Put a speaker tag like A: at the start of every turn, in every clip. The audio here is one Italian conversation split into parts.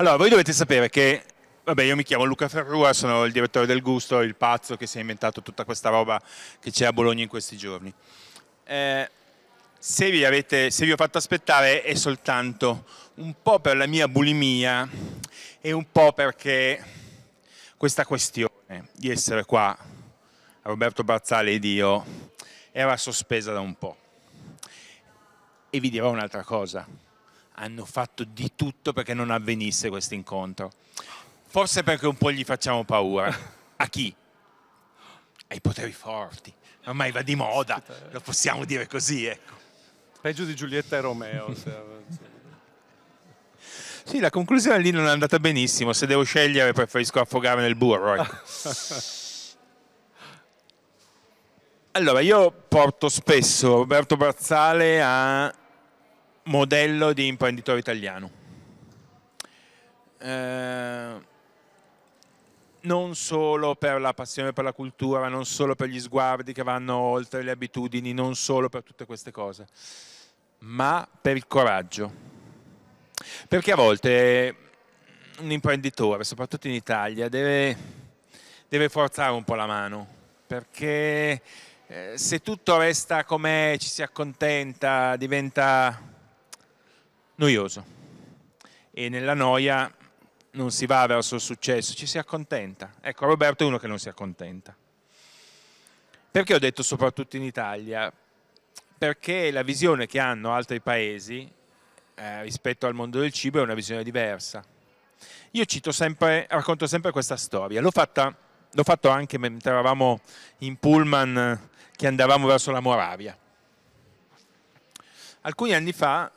A: Allora, voi dovete sapere che, vabbè, io mi chiamo Luca Ferrua, sono il direttore del Gusto, il pazzo che si è inventato tutta questa roba che c'è a Bologna in questi giorni. Eh, se, vi avete, se vi ho fatto aspettare è soltanto un po' per la mia bulimia e un po' perché questa questione di essere qua, Roberto Barzale ed io, era sospesa da un po'. E vi dirò un'altra cosa hanno fatto di tutto perché non avvenisse questo incontro. Forse perché un po' gli facciamo paura. A chi? Ai poteri forti. Ormai va di moda, lo possiamo dire così, ecco. Peggio di Giulietta e Romeo. Sì, la conclusione lì non è andata benissimo. Se devo scegliere, preferisco affogare nel burro. Ecco. Allora, io porto spesso Roberto Brazzale a modello di imprenditore italiano. Eh, non solo per la passione per la cultura, non solo per gli sguardi che vanno oltre le abitudini, non solo per tutte queste cose, ma per il coraggio. Perché a volte un imprenditore, soprattutto in Italia, deve, deve forzare un po' la mano, perché eh, se tutto resta com'è, ci si accontenta, diventa noioso e nella noia non si va verso il successo, ci si accontenta. Ecco, Roberto è uno che non si accontenta. Perché ho detto soprattutto in Italia? Perché la visione che hanno altri paesi eh, rispetto al mondo del cibo è una visione diversa. Io cito sempre, racconto sempre questa storia, l'ho, fatta, l'ho fatto anche mentre eravamo in pullman eh, che andavamo verso la Moravia. Alcuni anni fa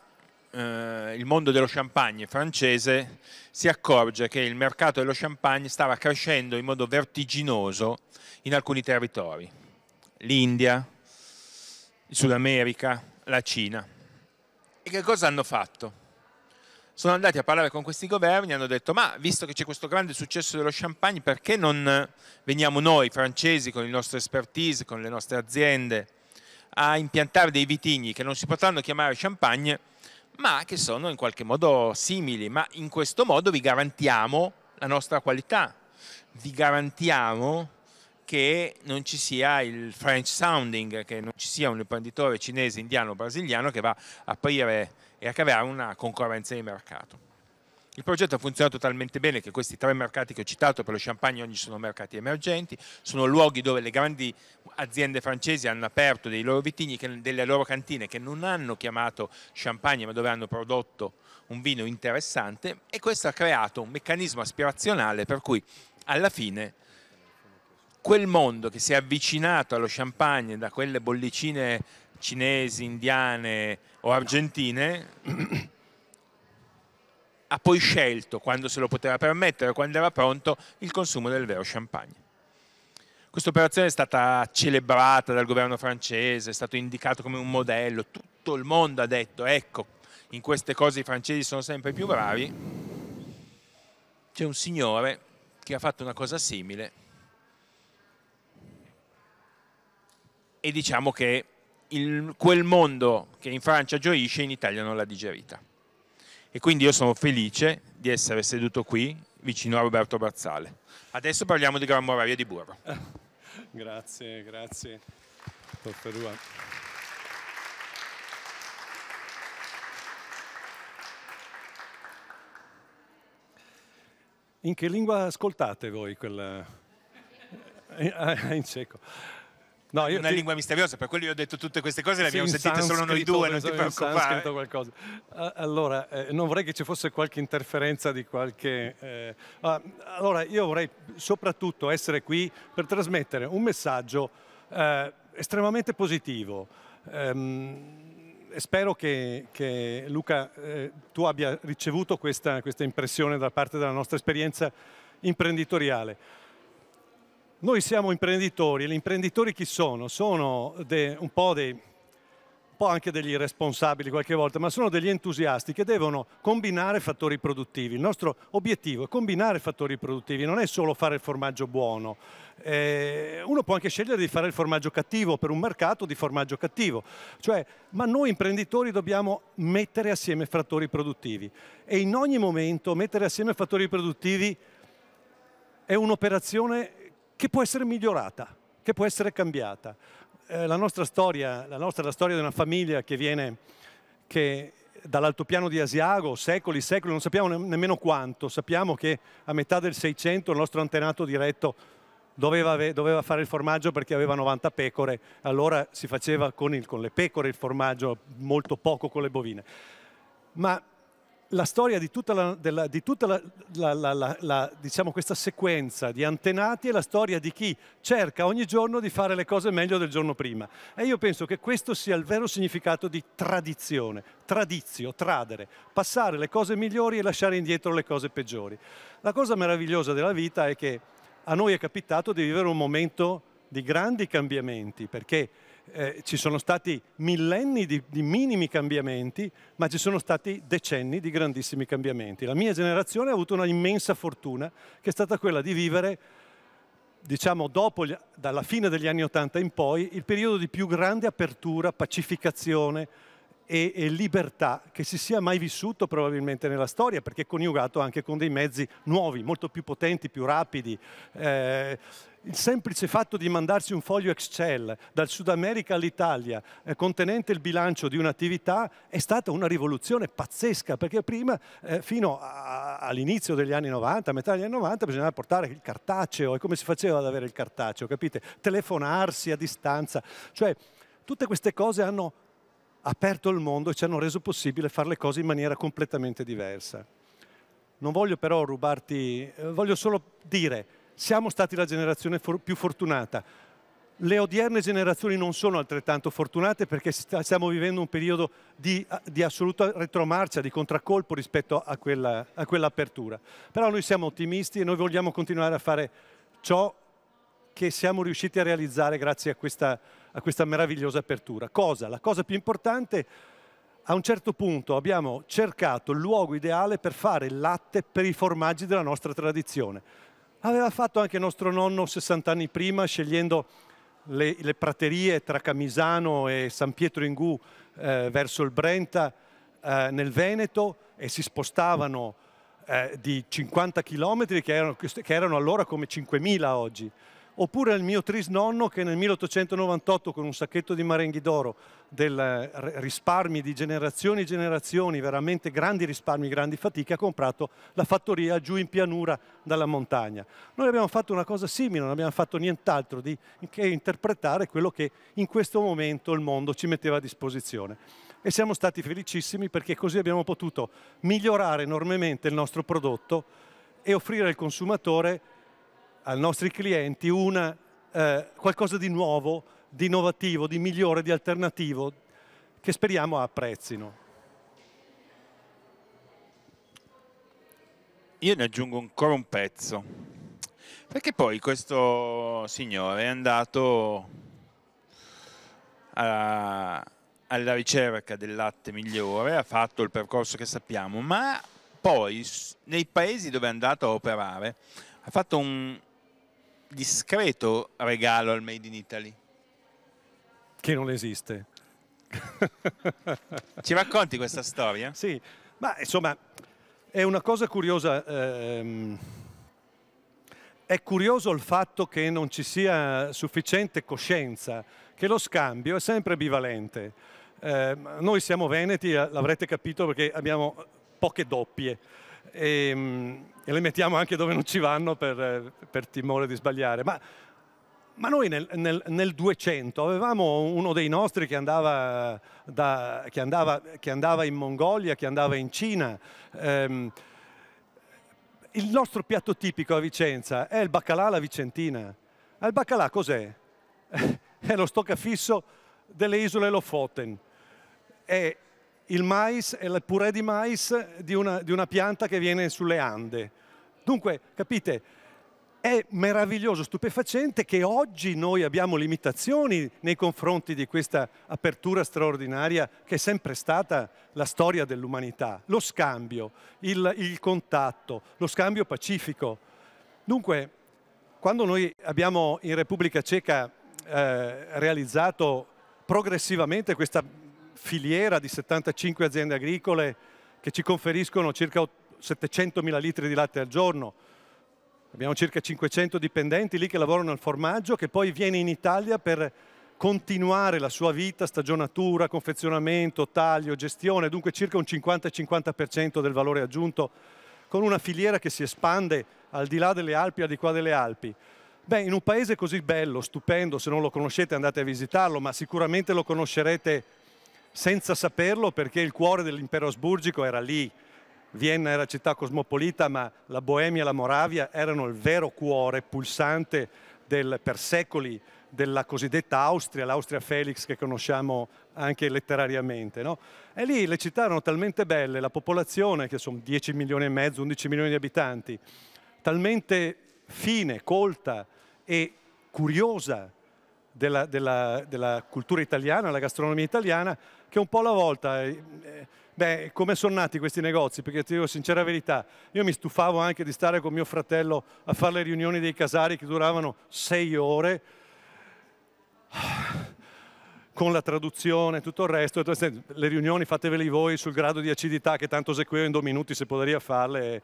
A: eh, il mondo dello champagne francese si accorge che il mercato dello champagne stava crescendo in modo vertiginoso in alcuni territori, l'India, il Sud America, la Cina. E che cosa hanno fatto? Sono andati a parlare con questi governi e hanno detto ma visto che c'è questo grande successo dello champagne perché non eh, veniamo noi francesi con il nostro expertise, con le nostre aziende a impiantare dei vitigni che non si potranno chiamare champagne ma che sono in qualche modo simili, ma in questo modo vi garantiamo la nostra qualità, vi garantiamo che non ci sia il French sounding, che non ci sia un imprenditore cinese, indiano, brasiliano che va a aprire e a creare una concorrenza di mercato. Il progetto ha funzionato talmente bene che questi tre mercati che ho citato per lo champagne oggi sono mercati emergenti, sono luoghi dove le grandi aziende francesi hanno aperto dei loro vitigni, delle loro cantine che non hanno chiamato champagne ma dove hanno prodotto un vino interessante e questo ha creato un meccanismo aspirazionale per cui alla fine quel mondo che si è avvicinato allo champagne da quelle bollicine cinesi, indiane o argentine ha poi scelto, quando se lo poteva permettere, quando era pronto, il consumo del vero champagne. Questa operazione è stata celebrata dal governo francese, è stato indicato come un modello, tutto il mondo ha detto ecco, in queste cose i francesi sono sempre più bravi. C'è un signore che ha fatto una cosa simile e diciamo che il, quel mondo che in Francia gioisce in Italia non l'ha digerita e quindi io sono felice di essere seduto qui vicino a Roberto Barzale. Adesso parliamo di Gran Moravia di Burro.
B: grazie, grazie. Dottor In che lingua ascoltate voi quella... Ah, in ceco? no, io una ti... lingua
A: misteriosa, per quello io ho detto tutte queste cose, le sì, abbiamo sentite solo noi due, non ti preoccupare. Qualcosa.
B: Allora, eh, non vorrei che ci fosse qualche interferenza di qualche... Eh, ah, allora, io vorrei soprattutto essere qui per trasmettere un messaggio eh, estremamente positivo. Ehm, spero che, che Luca eh, tu abbia ricevuto questa, questa impressione da parte della nostra esperienza imprenditoriale noi siamo imprenditori, e gli imprenditori chi sono? Sono de, un, po dei, un po' anche degli irresponsabili qualche volta, ma sono degli entusiasti che devono combinare fattori produttivi. Il nostro obiettivo è combinare fattori produttivi, non è solo fare il formaggio buono. Eh, uno può anche scegliere di fare il formaggio cattivo per un mercato di formaggio cattivo. Cioè, ma noi imprenditori dobbiamo mettere assieme fattori produttivi e in ogni momento mettere assieme fattori produttivi è un'operazione che può essere migliorata, che può essere cambiata. Eh, la nostra storia, la nostra è la storia di una famiglia che viene che dall'altopiano di Asiago, secoli, secoli, non sappiamo ne nemmeno quanto, sappiamo che a metà del 600 il nostro antenato diretto doveva, doveva fare il formaggio perché aveva 90 pecore, allora si faceva con, il, con le pecore il formaggio, molto poco con le bovine. Ma la storia di tutta, la, della, di tutta la, diciamo questa sequenza di antenati è la storia di chi cerca ogni giorno di fare le cose meglio del giorno prima. E io penso che questo sia il vero significato di tradizione, tradizio, tradere, passare le cose migliori e lasciare indietro le cose peggiori. La cosa meravigliosa della vita è che a noi è capitato di vivere un momento di grandi cambiamenti, perché eh, ci sono stati millenni di, di, minimi cambiamenti, ma ci sono stati decenni di grandissimi cambiamenti. La mia generazione ha avuto una immensa fortuna, che è stata quella di vivere, diciamo, dopo, dalla fine degli anni Ottanta in poi, il periodo di più grande apertura, pacificazione, e, e libertà che si sia mai vissuto probabilmente nella storia, perché è coniugato anche con dei mezzi nuovi, molto più potenti, più rapidi. Eh, il semplice fatto di mandarsi un foglio Excel dal Sud America all'Italia eh, contenente il bilancio di un'attività è stata una rivoluzione pazzesca perché prima eh, fino all'inizio degli anni 90, a metà degli anni 90 bisognava portare il cartaceo e come si faceva ad avere il cartaceo, capite? Telefonarsi a distanza, cioè tutte queste cose hanno aperto il mondo e ci hanno reso possibile fare le cose in maniera completamente diversa. Non voglio però rubarti, eh, voglio solo dire, siamo stati la generazione for più fortunata. Le odierne generazioni non sono altrettanto fortunate perché stiamo vivendo un periodo di, di assoluta retromarcia, di contraccolpo rispetto a, quella, a quell'apertura. Però noi siamo ottimisti e noi vogliamo continuare a fare ciò che siamo riusciti a realizzare grazie a questa a questa meravigliosa apertura. Cosa? La cosa più importante, a un certo punto abbiamo cercato il luogo ideale per fare il latte per i formaggi della nostra tradizione. Aveva fatto anche nostro nonno 60 anni prima, scegliendo le, le praterie tra Camisano e San Pietro in Gu eh, verso il Brenta eh, nel Veneto e si spostavano eh, di 50 chilometri che erano allora come 5.000 oggi oppure al mio trisnonno che nel 1898 con un sacchetto di marenghi d'oro, del eh, risparmi di generazioni e generazioni, veramente grandi risparmi, grandi fatiche, ha comprato la fattoria giù in pianura dalla montagna. Noi abbiamo fatto una cosa simile, non abbiamo fatto nient'altro di, che interpretare quello che in questo momento il mondo ci metteva a disposizione. E siamo stati felicissimi perché così abbiamo potuto migliorare enormemente il nostro prodotto e offrire al consumatore ai nostri clienti una, eh, qualcosa di nuovo, di innovativo, di migliore, di alternativo, che
A: speriamo apprezzino. Io ne aggiungo ancora un pezzo, perché poi questo signore è andato a, alla ricerca del latte migliore, ha fatto il percorso che sappiamo, ma poi nei paesi dove è andato a operare ha fatto un, discreto regalo al Made in Italy.
B: Che non esiste. Ci racconti questa storia? Sì, ma insomma è una cosa curiosa. Ehm, è curioso il fatto che non ci sia sufficiente coscienza, che lo scambio è sempre bivalente. Eh, noi siamo veneti, eh, l'avrete capito perché abbiamo poche doppie e, ehm, e, le mettiamo anche dove non ci vanno per, per timore di sbagliare. Ma, ma noi nel, nel, nel, 200 avevamo uno dei nostri che andava, da, che andava, che andava in Mongolia, che andava in Cina. Ehm, il nostro piatto tipico a Vicenza è il baccalà alla vicentina. Ma il baccalà cos'è? è lo stoccafisso delle isole Lofoten. È il mais, il purè di mais di una, di una pianta che viene sulle Ande. Dunque, capite, è meraviglioso, stupefacente che oggi noi abbiamo limitazioni nei confronti di questa apertura straordinaria che è sempre stata la storia dell'umanità, lo scambio, il, il contatto, lo scambio pacifico. Dunque, quando noi abbiamo in Repubblica Ceca eh, realizzato progressivamente questa filiera di 75 aziende agricole che ci conferiscono circa 700.000 litri di latte al giorno. Abbiamo circa 500 dipendenti lì che lavorano al formaggio che poi viene in Italia per continuare la sua vita, stagionatura, confezionamento, taglio, gestione, dunque circa un 50-50% del valore aggiunto con una filiera che si espande al di là delle Alpi, al di qua delle Alpi. Beh, in un paese così bello, stupendo, se non lo conoscete andate a visitarlo, ma sicuramente lo conoscerete senza saperlo perché il cuore dell'impero asburgico era lì. Vienna era città cosmopolita, ma la Boemia e la Moravia erano il vero cuore pulsante del, per secoli della cosiddetta Austria, l'Austria Felix che conosciamo anche letterariamente. No? E lì le città erano talmente belle, la popolazione, che sono 10 milioni e mezzo, 11 milioni di abitanti, talmente fine, colta e curiosa della, della, della cultura italiana, della gastronomia italiana, che un po' alla volta... Eh, eh Beh, come sono nati questi negozi? Perché ti dico sincera verità, io mi stufavo anche di stare con mio fratello a fare le riunioni dei casari che duravano sei ore, con la traduzione e tutto il resto. Le riunioni fatevele voi sul grado di acidità che tanto eseguivo in due minuti se poteria farle.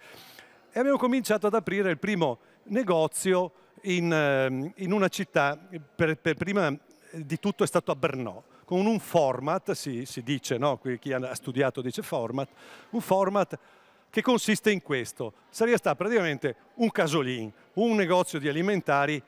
B: E abbiamo cominciato ad aprire il primo negozio in, ehm, in una città, per, per prima eh, di tutto è stato a Brno con un format, si, si dice, no? chi ha studiato dice format, un format che consiste in questo. Sarebbe stato praticamente un casolin, un negozio di alimentari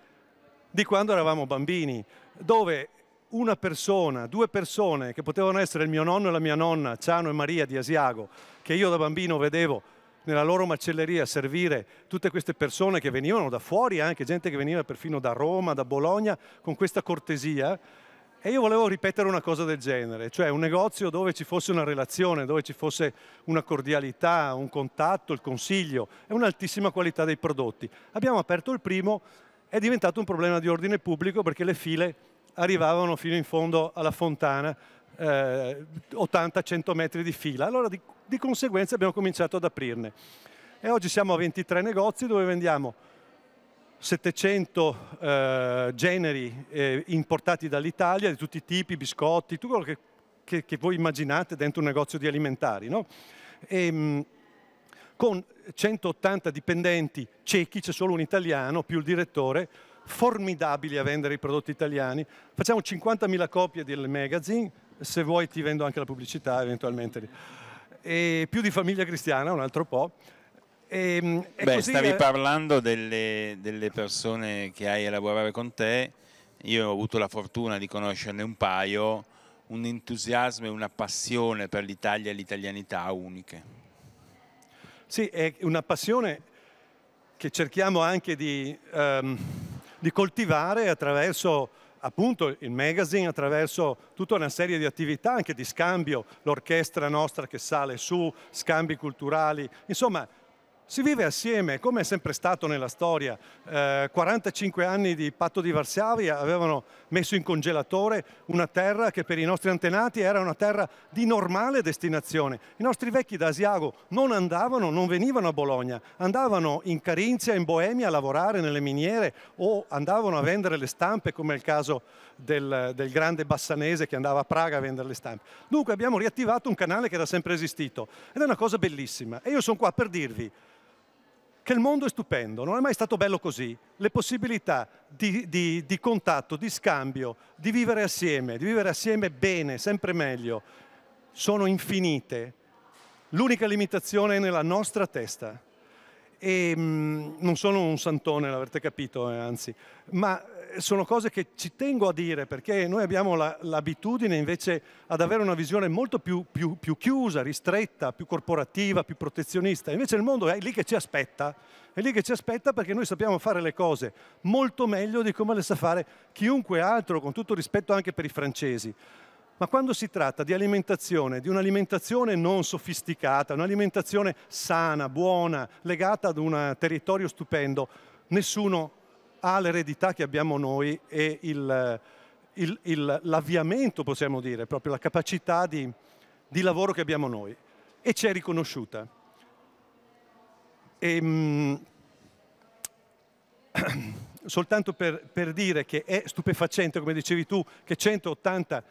B: di quando eravamo bambini, dove una persona, due persone che potevano essere il mio nonno e la mia nonna, Ciano e Maria di Asiago, che io da bambino vedevo nella loro macelleria servire tutte queste persone che venivano da fuori, anche gente che veniva perfino da Roma, da Bologna, con questa cortesia, e io volevo ripetere una cosa del genere, cioè un negozio dove ci fosse una relazione, dove ci fosse una cordialità, un contatto, il consiglio e un'altissima qualità dei prodotti. Abbiamo aperto il primo, è diventato un problema di ordine pubblico perché le file arrivavano fino in fondo alla fontana, eh, 80-100 metri di fila. Allora di, di conseguenza abbiamo cominciato ad aprirne. E oggi siamo a 23 negozi dove vendiamo 700 eh, generi eh, importati dall'Italia, di tutti i tipi, biscotti, tutto quello che, che, che voi immaginate dentro un negozio di alimentari. No? E, ehm, con 180 dipendenti ciechi, c'è solo un italiano più il direttore, formidabili a vendere i prodotti italiani. Facciamo 50.000 copie del magazine, se vuoi ti vendo anche la pubblicità eventualmente. E più di famiglia cristiana, un altro po'. E, ehm, Beh, stavi eh,
A: parlando delle, delle persone che hai a lavorare con te, io ho avuto la fortuna di conoscerne un paio, un entusiasmo e una passione per l'Italia e l'italianità uniche.
B: Sì, è una passione che cerchiamo anche di, um, di, coltivare attraverso appunto il magazine, attraverso tutta una serie di attività anche di scambio, l'orchestra nostra che sale su, scambi culturali, insomma si vive assieme, come è sempre stato nella storia. Eh, 45 anni di patto di Varsavia avevano messo in congelatore una terra che per i nostri antenati era una terra di normale destinazione. I nostri vecchi da Asiago non andavano, non venivano a Bologna, andavano in Carinzia, in Boemia a lavorare nelle miniere o andavano a vendere le stampe, come è il caso del, del grande bassanese che andava a Praga a vendere le stampe. Dunque abbiamo riattivato un canale che era sempre esistito ed è una cosa bellissima. E io sono qua per dirvi che il mondo è stupendo, non è mai stato bello così. Le possibilità di, di, di contatto, di scambio, di vivere assieme, di vivere assieme bene, sempre meglio, sono infinite. L'unica limitazione è nella nostra testa. E, mh, mm, non sono un santone, l'avrete capito, eh, anzi, ma sono cose che ci tengo a dire perché noi abbiamo l'abitudine invece ad avere una visione molto più, più, più, chiusa, ristretta, più corporativa, più protezionista. Invece il mondo è lì che ci aspetta, è lì che ci aspetta perché noi sappiamo fare le cose molto meglio di come le sa fare chiunque altro, con tutto rispetto anche per i francesi. Ma quando si tratta di alimentazione, di un'alimentazione non sofisticata, un'alimentazione sana, buona, legata ad un territorio stupendo, nessuno ha l'eredità che abbiamo noi e l'avviamento, possiamo dire, proprio la capacità di, di lavoro che abbiamo noi e ci è riconosciuta. E, ehm, mh, soltanto per, per, dire che è stupefacente, come dicevi tu, che 180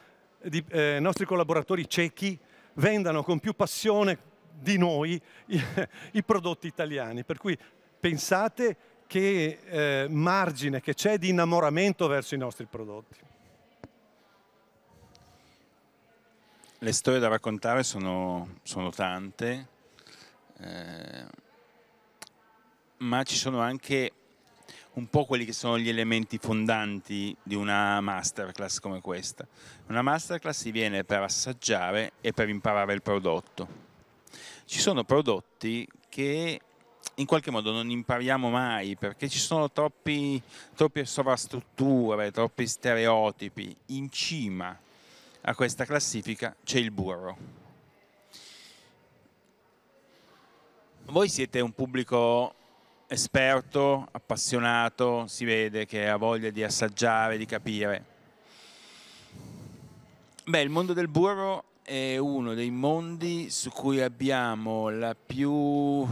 B: di, eh, nostri collaboratori ciechi vendano con più passione di noi i, i prodotti italiani. Per cui pensate che eh, margine che c'è di innamoramento verso i nostri prodotti.
A: Le storie da raccontare sono, sono tante, eh, ma ci sono anche un po' quelli che sono gli elementi fondanti di una masterclass come questa. Una masterclass si viene per assaggiare e per imparare il prodotto. Ci sono prodotti che in qualche modo non impariamo mai perché ci sono troppi, troppe sovrastrutture, troppi stereotipi. In cima a questa classifica c'è il burro. Voi siete un pubblico esperto, appassionato, si vede che ha voglia di assaggiare, di capire. Beh, il mondo del burro è uno dei mondi su cui abbiamo la più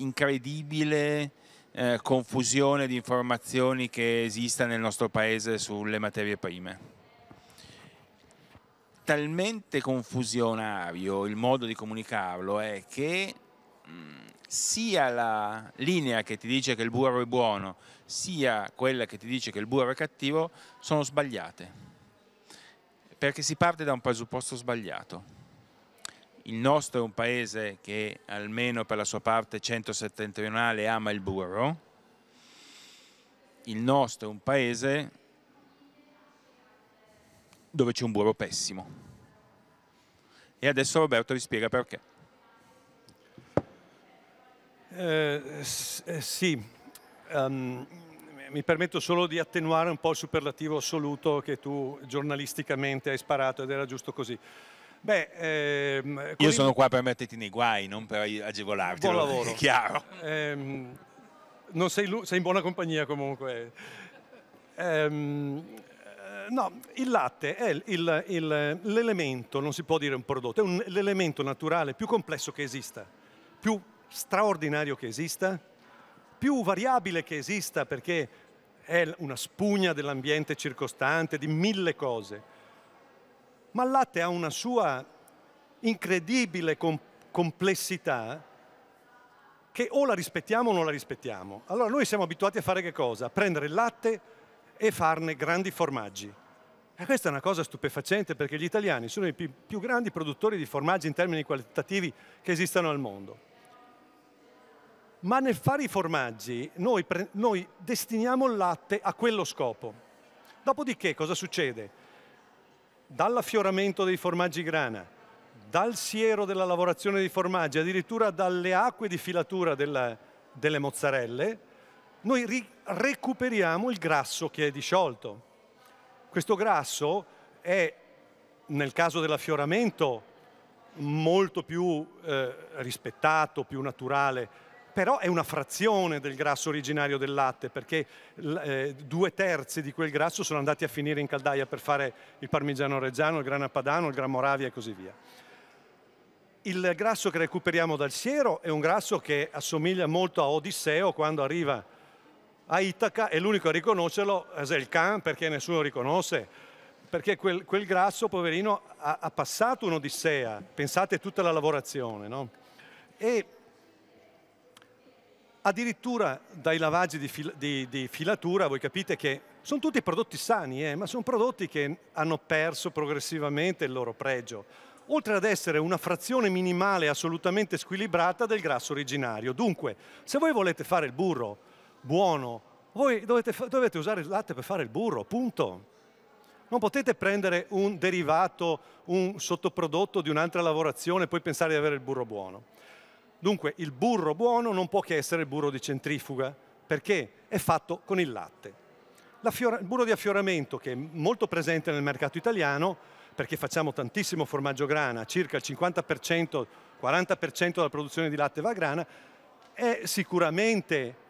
A: incredibile eh, confusione di informazioni che esista nel nostro paese sulle materie prime. Talmente confusionario il modo di comunicarlo è che mm, sia la linea che ti dice che il burro è buono, sia quella che ti dice che il burro è cattivo, sono sbagliate, perché si parte da un presupposto sbagliato il nostro è un paese che almeno per la sua parte centro-settentrionale ama il burro, il nostro è un paese dove c'è un burro pessimo. E adesso Roberto vi spiega perché.
B: Eh, eh sì, um, mi permetto solo di attenuare un po' il superlativo assoluto che tu giornalisticamente hai sparato ed era giusto così.
A: Beh, ehm, Io sono qua per metterti nei guai, non per agevolarti. Buon lavoro. chiaro.
B: Eh, non sei, sei, in buona compagnia comunque. Ehm, eh, no, il latte è l'elemento, non si può dire un prodotto, è l'elemento naturale più complesso che esista, più straordinario che esista, più variabile che esista perché è una spugna dell'ambiente circostante, di mille cose ma il latte ha una sua incredibile com complessità che o la rispettiamo o non la rispettiamo. Allora noi siamo abituati a fare che cosa? A prendere il latte e farne grandi formaggi. E questa è una cosa stupefacente perché gli italiani sono i più grandi produttori di formaggi in termini qualitativi che esistano al mondo. Ma nel fare i formaggi noi, noi destiniamo il latte a quello scopo. Dopodiché cosa succede? dall'affioramento dei formaggi grana, dal siero della lavorazione dei formaggi, addirittura dalle acque di filatura della, delle mozzarelle, noi recuperiamo il grasso che è disciolto. Questo grasso è, nel caso dell'affioramento, molto più eh, rispettato, più naturale, però è una frazione del grasso originario del latte, perché eh, due terzi di quel grasso sono andati a finire in caldaia per fare il parmigiano reggiano, il grana padano, il gran moravia e così via. Il grasso che recuperiamo dal siero è un grasso che assomiglia molto a Odisseo quando arriva a Itaca e l'unico a riconoscerlo è il can perché nessuno lo riconosce, perché quel, quel grasso, poverino, ha, ha passato un'odissea, pensate tutta la lavorazione, no? E Addirittura dai lavaggi di, fil di, di filatura voi capite che sono tutti prodotti sani, eh, ma sono prodotti che hanno perso progressivamente il loro pregio, oltre ad essere una frazione minimale assolutamente squilibrata del grasso originario. Dunque, se voi volete fare il burro buono, voi dovete, dovete usare il latte per fare il burro, punto. Non potete prendere un derivato, un sottoprodotto di un'altra lavorazione e poi pensare di avere il burro buono. Dunque il burro buono non può che essere il burro di centrifuga, perché è fatto con il latte. il burro di affioramento, che è molto presente nel mercato italiano, perché facciamo tantissimo formaggio grana, circa il 50%, 40% della produzione di latte va a grana, è sicuramente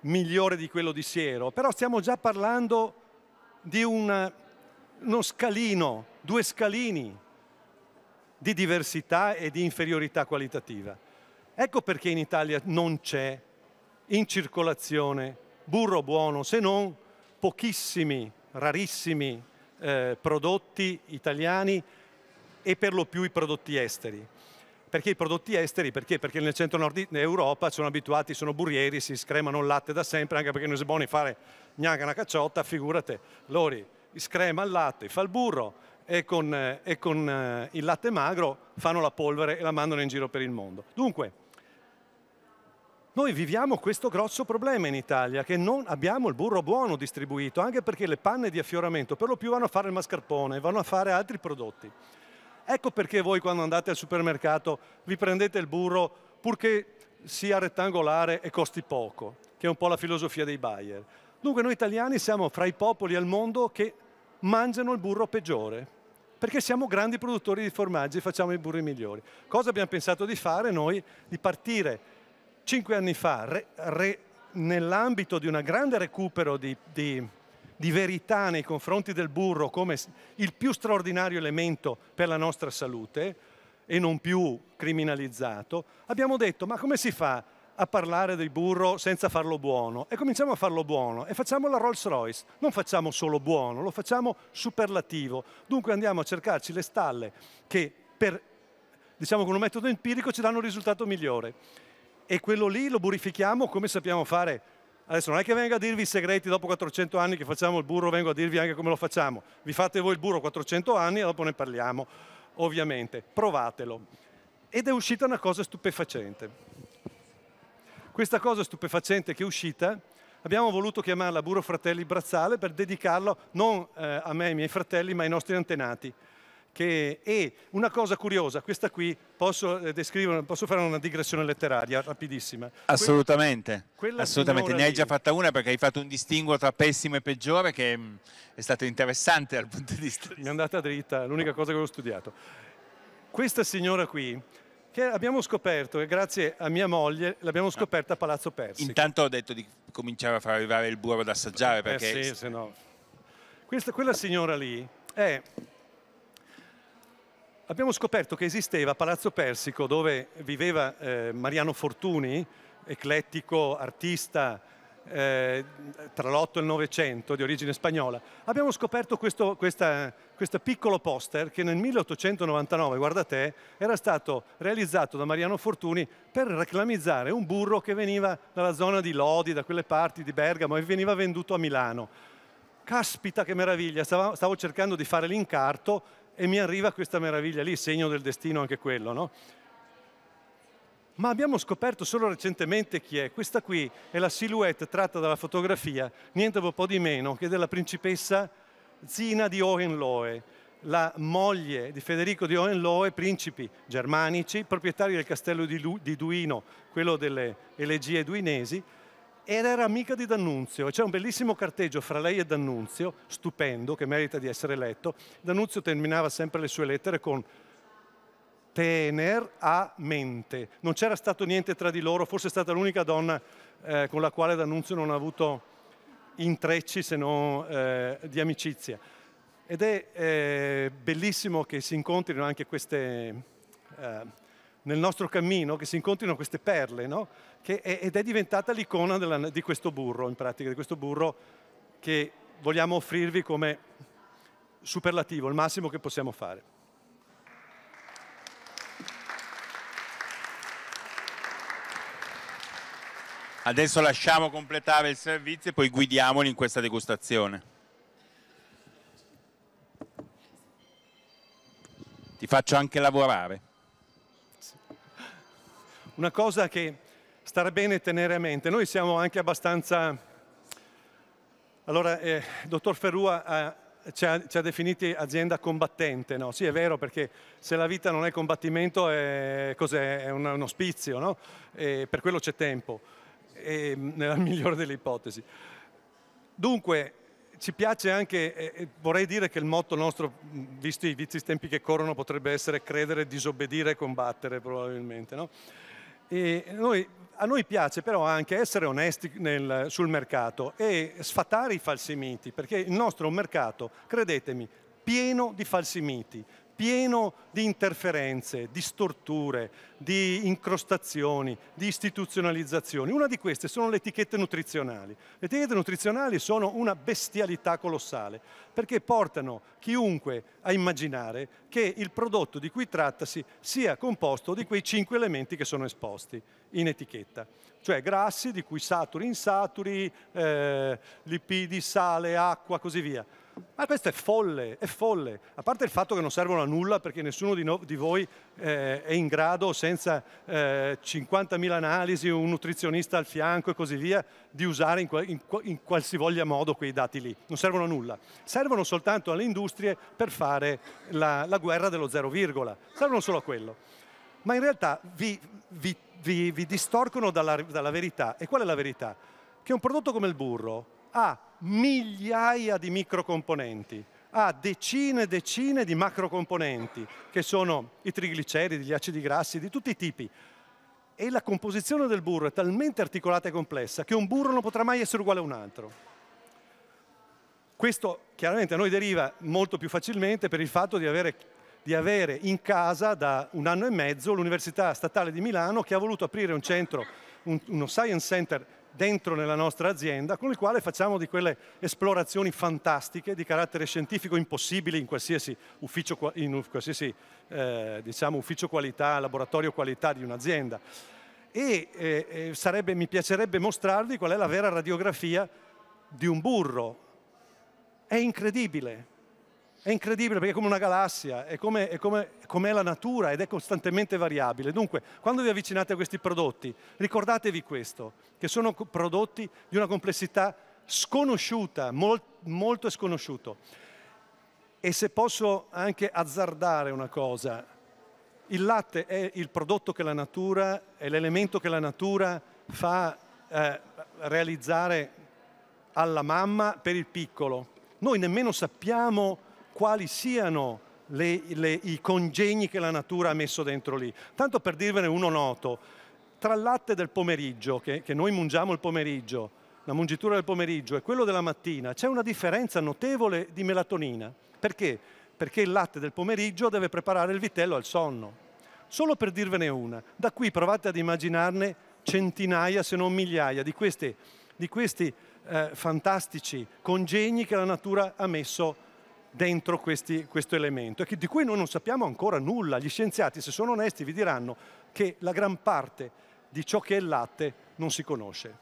B: migliore di quello di siero, però stiamo già parlando di una, uno scalino, due scalini di diversità e di inferiorità qualitativa. Ecco perché in Italia non c'è in circolazione burro buono, se non pochissimi, rarissimi eh, prodotti italiani e per lo più i prodotti esteri. Perché i prodotti esteri? Perché? Perché nel centro nord Europa sono abituati, sono burrieri, si scremano il latte da sempre, anche perché non si buoni fare neanche una cacciotta, figurate, loro screma il latte, fa il burro e con, eh, e con eh, il latte magro fanno la polvere e la mandano in giro per il mondo. Dunque, noi viviamo questo grosso problema in Italia, che non abbiamo il burro buono distribuito, anche perché le panne di affioramento per lo più vanno a fare il mascarpone, vanno a fare altri prodotti. Ecco perché voi quando andate al supermercato vi prendete il burro purché sia rettangolare e costi poco, che è un po' la filosofia dei Bayer. Dunque noi italiani siamo fra i popoli al mondo che mangiano il burro peggiore, perché siamo grandi produttori di formaggi e facciamo i burri migliori. Cosa abbiamo pensato di fare noi? Di partire cinque anni fa, re, re, nell'ambito di un grande recupero di, di, di verità nei confronti del burro come il più straordinario elemento per la nostra salute e non più criminalizzato, abbiamo detto ma come si fa a parlare del burro senza farlo buono e cominciamo a farlo buono e facciamo la Rolls Royce, non facciamo solo buono, lo facciamo superlativo. Dunque andiamo a cercarci le stalle che per, diciamo con un metodo empirico ci danno un risultato migliore e quello lì lo burifichiamo come sappiamo fare. Adesso non è che venga a dirvi i segreti dopo 400 anni che facciamo il burro, vengo a dirvi anche come lo facciamo. Vi fate voi il burro 400 anni e dopo ne parliamo, ovviamente. Provatelo. Ed è uscita una cosa stupefacente. Questa cosa stupefacente che è uscita abbiamo voluto chiamarla Burro Fratelli Brazzale per dedicarlo non eh, a me e ai miei fratelli, ma ai nostri antenati. Che, e una cosa curiosa, questa qui, posso, eh, posso fare una digressione letteraria rapidissima.
A: Assolutamente, quella, assolutamente. ne hai già fatta una perché hai fatto un distinguo tra pessimo e peggiore che mm, è stato interessante dal punto di vista. Mi è andata dritta, l'unica cosa che ho studiato.
B: Questa signora qui, che abbiamo scoperto, e grazie a mia moglie l'abbiamo ah. scoperta a Palazzo Persi.
A: Intanto ho detto di cominciare a far arrivare il burro ad assaggiare eh perché... Eh sì, se no...
B: Questa, quella signora lì è abbiamo scoperto che esisteva Palazzo Persico dove viveva eh, Mariano Fortuni, eclettico, artista eh, tra l'Otto e il Novecento di origine spagnola. Abbiamo scoperto questo questa, questa piccolo poster che nel 1899, guarda te, era stato realizzato da Mariano Fortuni per reclamizzare un burro che veniva dalla zona di Lodi, da quelle parti di Bergamo e veniva venduto a Milano. Caspita che meraviglia, stavo cercando di fare l'incarto e mi arriva questa meraviglia lì, segno del destino anche quello, no? Ma abbiamo scoperto solo recentemente chi è. Questa qui è la silhouette tratta dalla fotografia, niente po' di meno che della principessa Zina di Hohenlohe, la moglie di Federico di Hohenlohe, principi germanici, proprietari del castello di, Lu, di Duino, quello delle elegie duinesi, era, era amica di D'Annunzio. C'è un bellissimo carteggio fra lei e D'Annunzio, stupendo, che merita di essere letto. D'Annunzio terminava sempre le sue lettere con tener a mente. Non c'era stato niente tra di loro, forse è stata l'unica donna eh, con la quale D'Annunzio non ha avuto intrecci se non eh, di amicizia. Ed è eh, bellissimo che si incontrino anche queste eh, nel nostro cammino che si incontrino queste perle, no? Che è, ed è diventata l'icona della, di questo burro, in pratica, di questo burro che vogliamo offrirvi come superlativo, il massimo che possiamo fare.
A: Adesso lasciamo completare il servizio e poi guidiamoli in questa degustazione. Ti faccio anche lavorare
B: una cosa che stare bene tenere a mente. Noi siamo anche abbastanza... Allora, eh, dottor Ferrua ha, eh, ci, ha, ci, ha, definiti azienda combattente, no? Sì, è vero, perché se la vita non è combattimento è, cos'è? è un, un ospizio, no? E per quello c'è tempo, e, mm, nella migliore delle ipotesi. Dunque, ci piace anche, eh, vorrei dire che il motto nostro, mm, visto i vizi tempi che corrono, potrebbe essere credere, disobbedire e combattere probabilmente, no? Noi, a noi piace però anche essere onesti nel, sul mercato e sfatare i falsi miti, perché il nostro è un mercato, credetemi, pieno di falsi miti, pieno di interferenze, di storture, di incrostazioni, di istituzionalizzazioni. Una di queste sono le etichette nutrizionali. Le etichette nutrizionali sono una bestialità colossale, perché portano chiunque a immaginare che il prodotto di cui trattasi sia composto di quei cinque elementi che sono esposti in etichetta, cioè grassi di cui saturi insaturi, eh, lipidi, sale, acqua, così via. Ma questo è folle, è folle, a parte il fatto che non servono a nulla perché nessuno di, no, di voi eh, è in grado, senza eh, 50.000 analisi, un nutrizionista al fianco e così via, di usare in, in, in qualsivoglia modo quei dati lì. Non servono a nulla. Servono soltanto alle industrie per fare la, la guerra dello zero virgola. Servono solo a quello. Ma in realtà vi, vi, vi, vi distorcono dalla, dalla verità. E qual è la verità? Che un prodotto come il burro ha migliaia di microcomponenti, ha decine e decine di macrocomponenti, che sono i trigliceridi, gli acidi grassi, di tutti i tipi. E la composizione del burro è talmente articolata e complessa che un burro non potrà mai essere uguale a un altro. Questo chiaramente a noi deriva molto più facilmente per il fatto di avere, di avere in casa da un anno e mezzo l'Università Statale di Milano che ha voluto aprire un centro, un, uno science center dentro nella nostra azienda, con il quale facciamo di quelle esplorazioni fantastiche di carattere scientifico impossibili in qualsiasi ufficio, in qualsiasi, eh, diciamo, ufficio qualità, laboratorio qualità di un'azienda. E eh, eh, sarebbe, mi piacerebbe mostrarvi qual è la vera radiografia di un burro. È incredibile, è incredibile perché è come una galassia, è come, è, come, è come, la natura ed è costantemente variabile. Dunque, quando vi avvicinate a questi prodotti, ricordatevi questo, che sono prodotti di una complessità sconosciuta, molt, molto sconosciuto. E se posso anche azzardare una cosa, il latte è il prodotto che la natura, è l'elemento che la natura fa eh, realizzare alla mamma per il piccolo. Noi nemmeno sappiamo quali siano le, le, i congegni che la natura ha messo dentro lì. Tanto per dirvene uno noto, tra il latte del pomeriggio, che, che noi mungiamo il pomeriggio, la mungitura del pomeriggio e quello della mattina, c'è una differenza notevole di melatonina. Perché? Perché il latte del pomeriggio deve preparare il vitello al sonno. Solo per dirvene una, da qui provate ad immaginarne centinaia se non migliaia di questi, di questi eh, fantastici congegni che la natura ha messo dentro questi, questo elemento, e di cui noi non sappiamo ancora nulla. Gli scienziati, se sono onesti, vi diranno che la gran parte di ciò che è il latte non si conosce,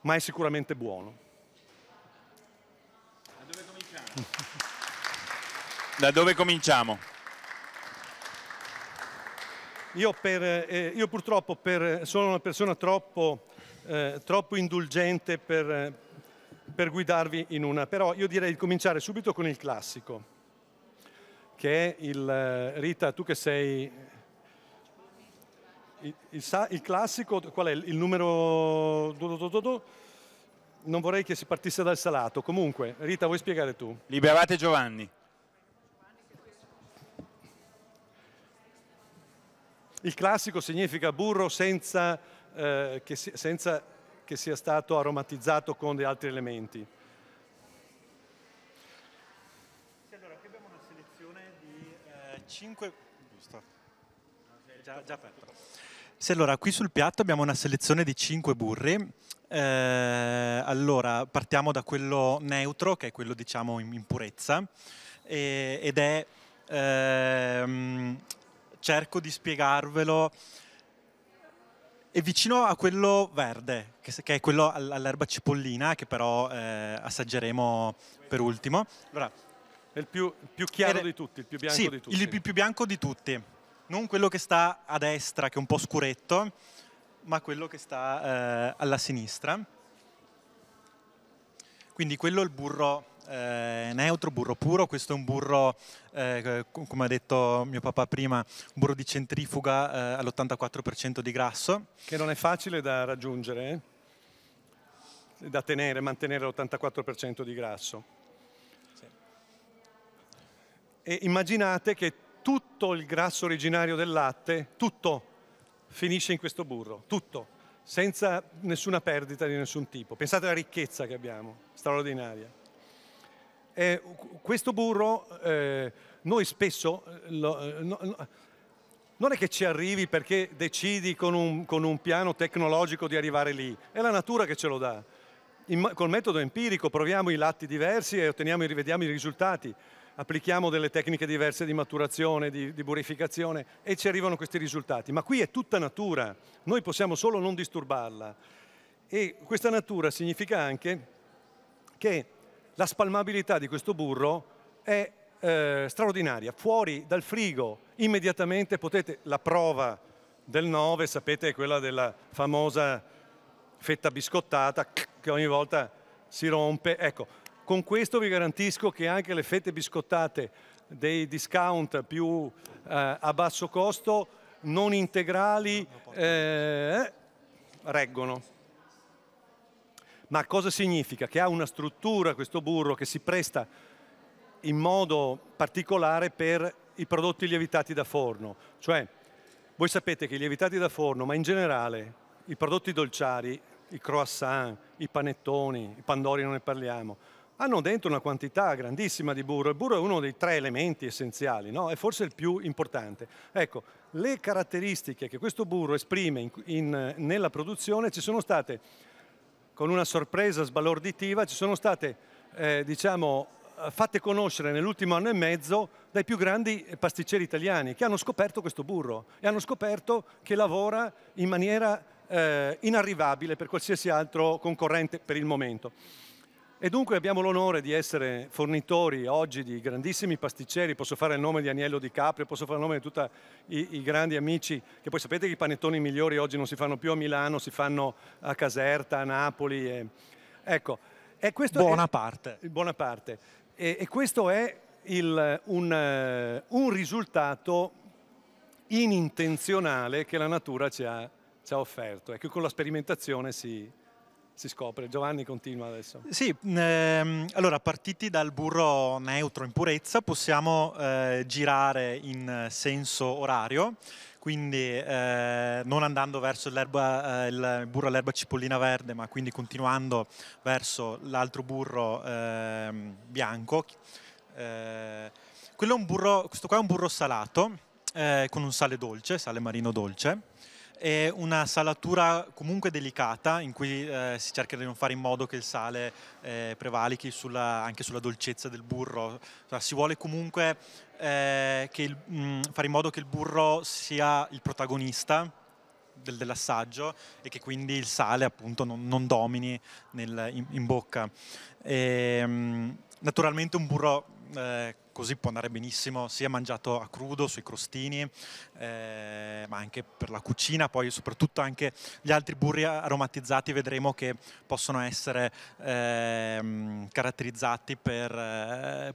B: ma è sicuramente buono. Da dove cominciamo?
A: da dove cominciamo?
B: Io, per, eh, io purtroppo per, sono una persona troppo, eh, troppo indulgente per, per guidarvi in una, però io direi di cominciare subito con il classico, che è il eh, Rita, tu che sei il, il, il classico, qual è il numero? Non vorrei che si partisse dal salato. Comunque, Rita, vuoi spiegare tu? Liberate Giovanni. Il classico significa burro senza, eh, si, senza che sia stato aromatizzato con gli altri elementi.
C: Sì, allora qui abbiamo una selezione di 5... Eh, Giusto. Già, già aperto. Sì, allora qui sul piatto abbiamo una selezione di 5 burri. Eh, allora partiamo da quello neutro, che è quello diciamo in, purezza, e, ed è... Ehm, cerco di spiegarvelo è vicino a quello verde, che è quello all'erba cipollina, che però eh, assaggeremo per ultimo. Allora, è il più, più chiaro era, di tutti, il più bianco sì, di tutti. Sì, il più bianco di tutti, non quello che sta a destra, che è un po' scuretto, ma quello che sta eh, alla sinistra. Quindi quello è il burro eh, neutro, burro puro, questo è un burro, eh, come ha detto mio papà prima, un burro di centrifuga eh, all'84% di grasso. Che non è facile
B: da raggiungere, eh? da tenere, mantenere l'84% di grasso. Sì. E immaginate che tutto il grasso originario del latte, tutto, finisce in questo burro, tutto, senza nessuna perdita di nessun tipo. Pensate alla ricchezza che abbiamo, straordinaria. Eh, questo burro eh, noi spesso eh, lo, eh, no, no, non è che ci arrivi perché decidi con un, con un, piano tecnologico di arrivare lì, è la natura che ce lo dà. In, col metodo empirico proviamo i latti diversi e otteniamo e rivediamo i risultati, applichiamo delle tecniche diverse di maturazione, di, di purificazione e ci arrivano questi risultati. Ma qui è tutta natura, noi possiamo solo non disturbarla. E questa natura significa anche che la spalmabilità di questo burro è eh, straordinaria. Fuori dal frigo immediatamente potete, la prova del 9 sapete è quella della famosa fetta biscottata che ogni volta si rompe. Ecco, con questo vi garantisco che anche le fette biscottate dei discount più eh, a basso costo non integrali eh, eh, reggono. Ma cosa significa? Che ha una struttura questo burro che si presta in modo particolare per i prodotti lievitati da forno. Cioè, voi sapete che i lievitati da forno, ma in generale i prodotti dolciari, i croissant, i panettoni, i pandori non ne parliamo, hanno dentro una quantità grandissima di burro. Il burro è uno dei tre elementi essenziali, no? è forse il più importante. Ecco, le caratteristiche che questo burro esprime in, in, nella produzione ci sono state con una sorpresa sbalorditiva, ci sono state eh, diciamo, eh, fatte conoscere nell'ultimo anno e mezzo dai più grandi pasticceri italiani che hanno scoperto questo burro e hanno scoperto che lavora in maniera eh, inarrivabile per qualsiasi altro concorrente per il momento. E dunque abbiamo l'onore di essere fornitori oggi di grandissimi pasticceri, posso fare il nome di Agnello Di Caprio, posso fare il nome di tutti i, grandi amici, che poi sapete che i panettoni migliori oggi non si fanno più a Milano, si fanno a Caserta, a Napoli. E... Ecco, e questo buona è... parte. Buona parte. E, e questo è il, un, eh, un, risultato inintenzionale che la natura ci ha, ci ha offerto e ecco, che con la sperimentazione si, si scopre. Giovanni continua adesso.
C: Sì, ehm, allora partiti dal burro neutro in purezza possiamo eh, girare in senso orario, quindi eh, non andando verso eh, il burro all'erba cipollina verde, ma quindi continuando verso l'altro burro ehm, bianco. Eh, quello è un burro, questo qua è un burro salato eh, con un sale dolce, sale marino dolce è una salatura comunque delicata in cui eh, si cerca di non fare in modo che il sale eh, prevalichi sulla, anche sulla dolcezza del burro. Cioè, si vuole comunque eh, il, mh, mm, fare in modo che il burro sia il protagonista del, dell'assaggio e che quindi il sale appunto non, non domini nel, in, in, bocca. E, ehm, mh, naturalmente un burro eh, così può andare benissimo sia mangiato a crudo sui crostini, eh, ma anche per la cucina, poi soprattutto anche gli altri burri aromatizzati vedremo che possono essere eh, caratterizzati per, eh,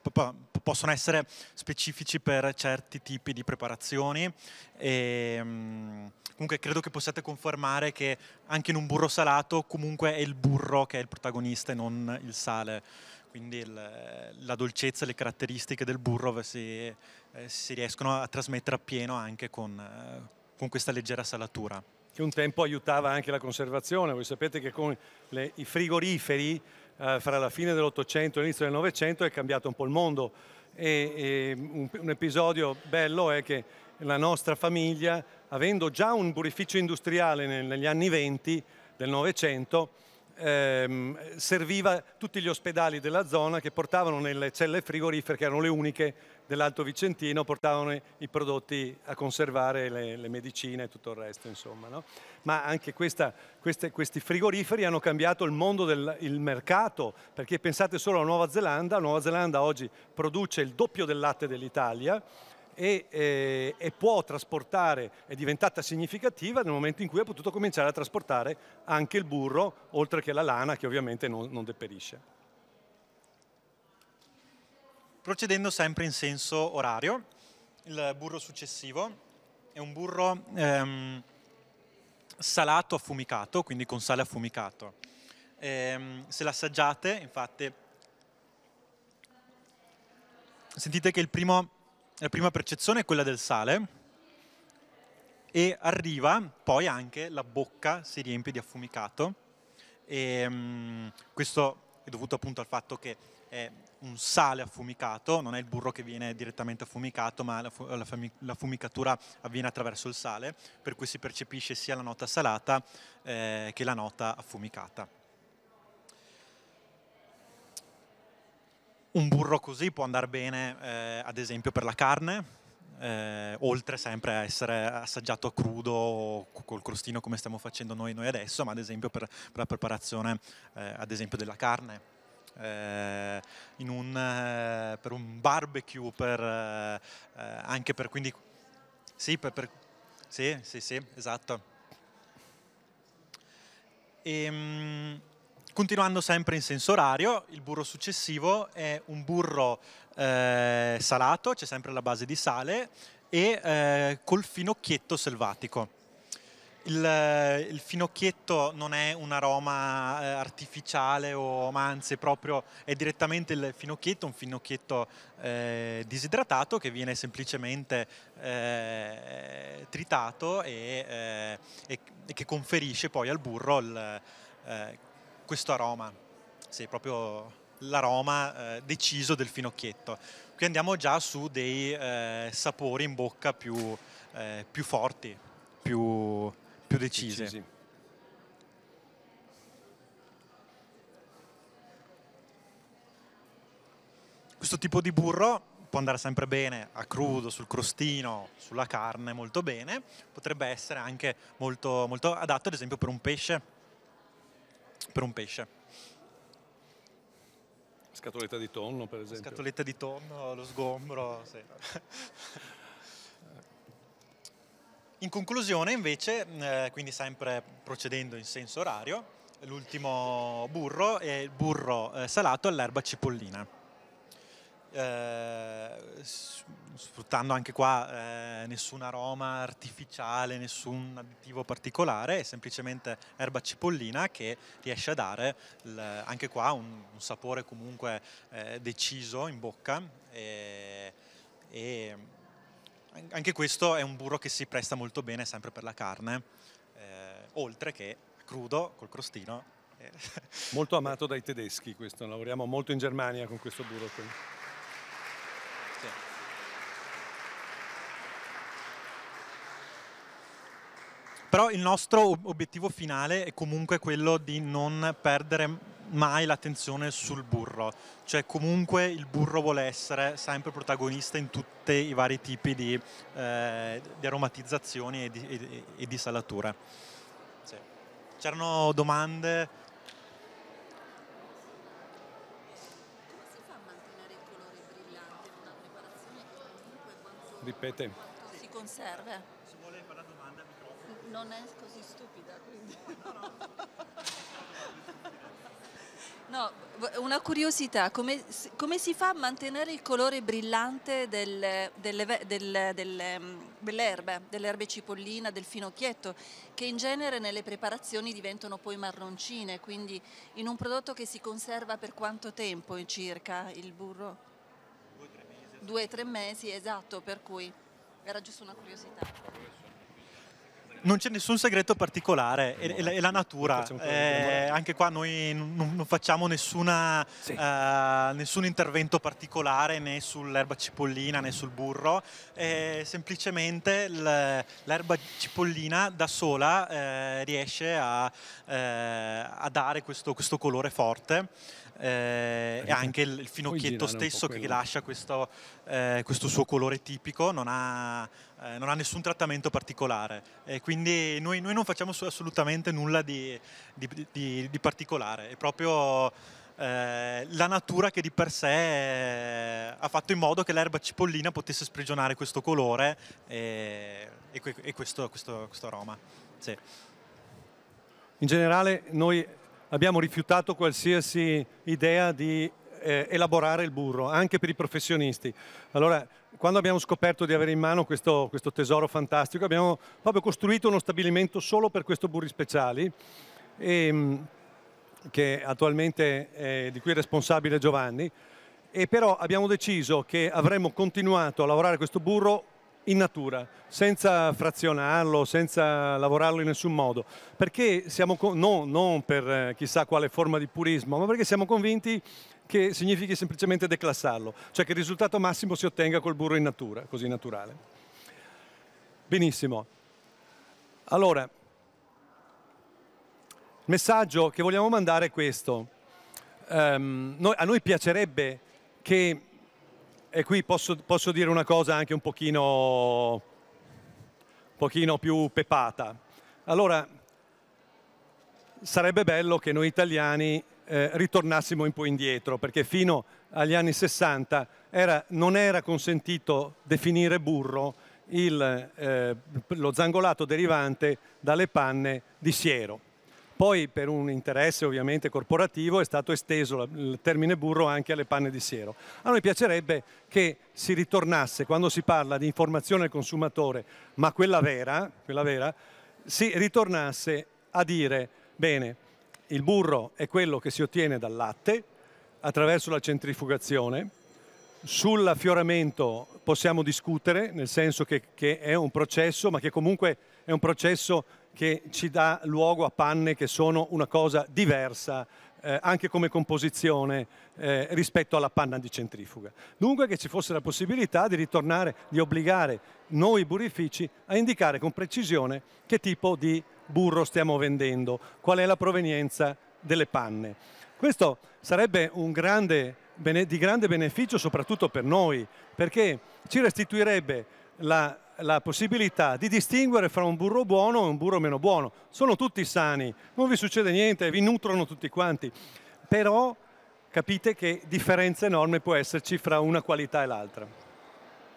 C: possono essere specifici per certi tipi di preparazioni e ehm, comunque credo che possiate confermare che anche in un burro salato comunque è il burro che è il protagonista e non il sale quindi il, la dolcezza e le caratteristiche del burro si, eh, si, riescono a trasmettere appieno anche con, eh, con questa leggera salatura
B: che un tempo aiutava anche la conservazione. Voi sapete che con le, i frigoriferi, eh, fra la fine dell'Ottocento e l'inizio del Novecento, è cambiato un po' il mondo. E, e un, un, episodio bello è che la nostra famiglia, avendo già un burificio industriale nel, negli anni 20 del Novecento, ehm, serviva tutti gli ospedali della zona che portavano nelle celle frigorifere, che erano le uniche dell'Alto Vicentino, portavano i prodotti a conservare le, le medicine e tutto il resto, insomma. No? Ma anche questa, queste, questi frigoriferi hanno cambiato il mondo del mercato, perché pensate solo alla Nuova Zelanda, la Nuova Zelanda oggi produce il doppio del latte dell'Italia, e, e, eh, e, può trasportare, è diventata significativa nel momento in cui ha potuto cominciare a trasportare anche il burro, oltre che la lana che ovviamente non, non deperisce.
C: Procedendo sempre in senso orario, il burro successivo è un burro ehm, salato affumicato, quindi con sale affumicato. Ehm, se l'assaggiate, infatti, sentite che il primo la prima percezione è quella del sale e arriva poi anche la bocca si riempie di affumicato e ehm, mh, questo è dovuto appunto al fatto che è un sale affumicato, non è il burro che viene direttamente affumicato, ma la, la, la fumicatura avviene attraverso il sale, per cui si percepisce sia la nota salata eh, che la nota affumicata. Un burro così può andare bene, eh, ad esempio, per la carne, eh, oltre sempre a essere assaggiato a crudo o col crostino come stiamo facendo noi, noi adesso, ma ad esempio per, per la preparazione eh, esempio della carne. Eh, un, eh, per un barbecue, per, eh, anche per quindi... Sì, per, per, sì, sì, sì, esatto. E, ehm, Continuando sempre in senso orario, il burro successivo è un burro eh, salato, c'è sempre la base di sale, e eh, col finocchietto selvatico. Il, eh, il, finocchietto non è un aroma eh, artificiale o manze, proprio è direttamente il finocchietto, un finocchietto eh, disidratato che viene semplicemente eh, tritato e, eh, e, e, che conferisce poi al burro il, eh, questo aroma, sì, proprio l'aroma eh, deciso del finocchietto. Qui andiamo già su dei eh, sapori in bocca più, eh, più forti, più, più decisi. decisi. Questo tipo di burro può andare sempre bene a crudo, sul crostino, sulla carne, molto bene. Potrebbe essere anche molto, molto adatto, ad esempio, per un pesce per un pesce. Scatoletta di tonno, per esempio. Scatoletta di tonno, lo sgombro, sì. In conclusione, invece, eh, quindi sempre procedendo in senso orario, l'ultimo burro è il burro eh, salato all'erba cipollina eh, sfruttando anche qua eh, nessun aroma artificiale, nessun additivo particolare, è semplicemente erba cipollina che riesce a dare l, anche qua un, un sapore comunque eh, deciso in bocca e, e anche questo è un burro che si presta molto bene sempre per la carne, eh, oltre che crudo col crostino. molto amato dai tedeschi questo, lavoriamo molto in Germania con questo burro qui. però il nostro obiettivo finale è comunque quello di non perdere mai l'attenzione sul burro, cioè comunque il burro vuole essere sempre protagonista in tutti i vari tipi di, eh, di aromatizzazioni e di, e, e di salature. Sì. C'erano domande? Ripete. Si
A: conserva
C: non è così stupida. Quindi.
A: No, una curiosità, come, come, si fa a mantenere il colore brillante del, delle, del, del, mm, dell'erba, dell'erbe cipollina, del finocchietto, che in genere nelle preparazioni diventano poi marroncine, quindi in un prodotto che si conserva per quanto tempo in circa il burro? Due o tre mesi. Due o tre mesi, esatto, per cui era giusto una curiosità. Grazie
C: non c'è nessun segreto particolare, no, è, è, la natura. Eh, anche qua noi non, non facciamo nessuna, sì. uh, nessun intervento particolare né sull'erba cipollina né sul burro, eh, semplicemente l'erba cipollina da sola eh, riesce a, eh, a, dare questo, questo colore forte. Eh, e anche il, finocchietto stesso che lascia questo, eh, questo, suo colore tipico, non ha eh, non ha nessun trattamento particolare e quindi noi, noi non facciamo assolutamente nulla di, di, di, di particolare, è proprio eh, la natura che di per sé eh, ha fatto in modo che l'erba cipollina potesse sprigionare questo colore e, e, e questo, questo, questo, aroma. Sì.
B: In generale noi abbiamo rifiutato qualsiasi idea di eh, elaborare il burro, anche per i professionisti. Allora, quando abbiamo scoperto di avere in mano questo, questo, tesoro fantastico, abbiamo proprio costruito uno stabilimento solo per questo Burri Speciali, e, ehm, che attualmente è, di cui è responsabile Giovanni, e però abbiamo deciso che avremmo continuato a lavorare questo burro in natura, senza frazionarlo, senza lavorarlo in nessun modo, perché siamo, no, non per eh, chissà quale forma di purismo, ma perché siamo convinti che significhi semplicemente declassarlo, cioè che il risultato massimo si ottenga col burro in natura, così naturale. Benissimo. Allora, il messaggio che vogliamo mandare è questo. Um, noi, a noi piacerebbe che, e qui posso, posso dire una cosa anche un pochino, un pochino più pepata. Allora, sarebbe bello che noi italiani eh, ritornassimo un po' indietro, perché fino agli anni 60 era, non era consentito definire burro il, eh, lo zangolato derivante dalle panne di siero. Poi per un interesse ovviamente corporativo è stato esteso il termine burro anche alle panne di siero. A noi piacerebbe che si ritornasse quando si parla di informazione al consumatore, ma quella vera, quella vera si ritornasse a dire bene, il burro è quello che si ottiene dal latte attraverso la centrifugazione. Sull'affioramento possiamo discutere, nel senso che, che, è un processo, ma che comunque è un processo che ci dà luogo a panne che sono una cosa diversa eh, anche come composizione eh, rispetto alla panna di centrifuga. Dunque che ci fosse la possibilità di ritornare, di obbligare noi burifici a indicare con precisione che tipo di burro stiamo vendendo, qual è la provenienza delle panne. Questo sarebbe grande, di grande beneficio soprattutto per noi, perché ci restituirebbe la, la possibilità di distinguere fra un burro buono e un burro meno buono. Sono tutti sani, non vi succede niente, vi nutrono tutti quanti, però capite che differenza enorme può esserci fra una qualità e l'altra.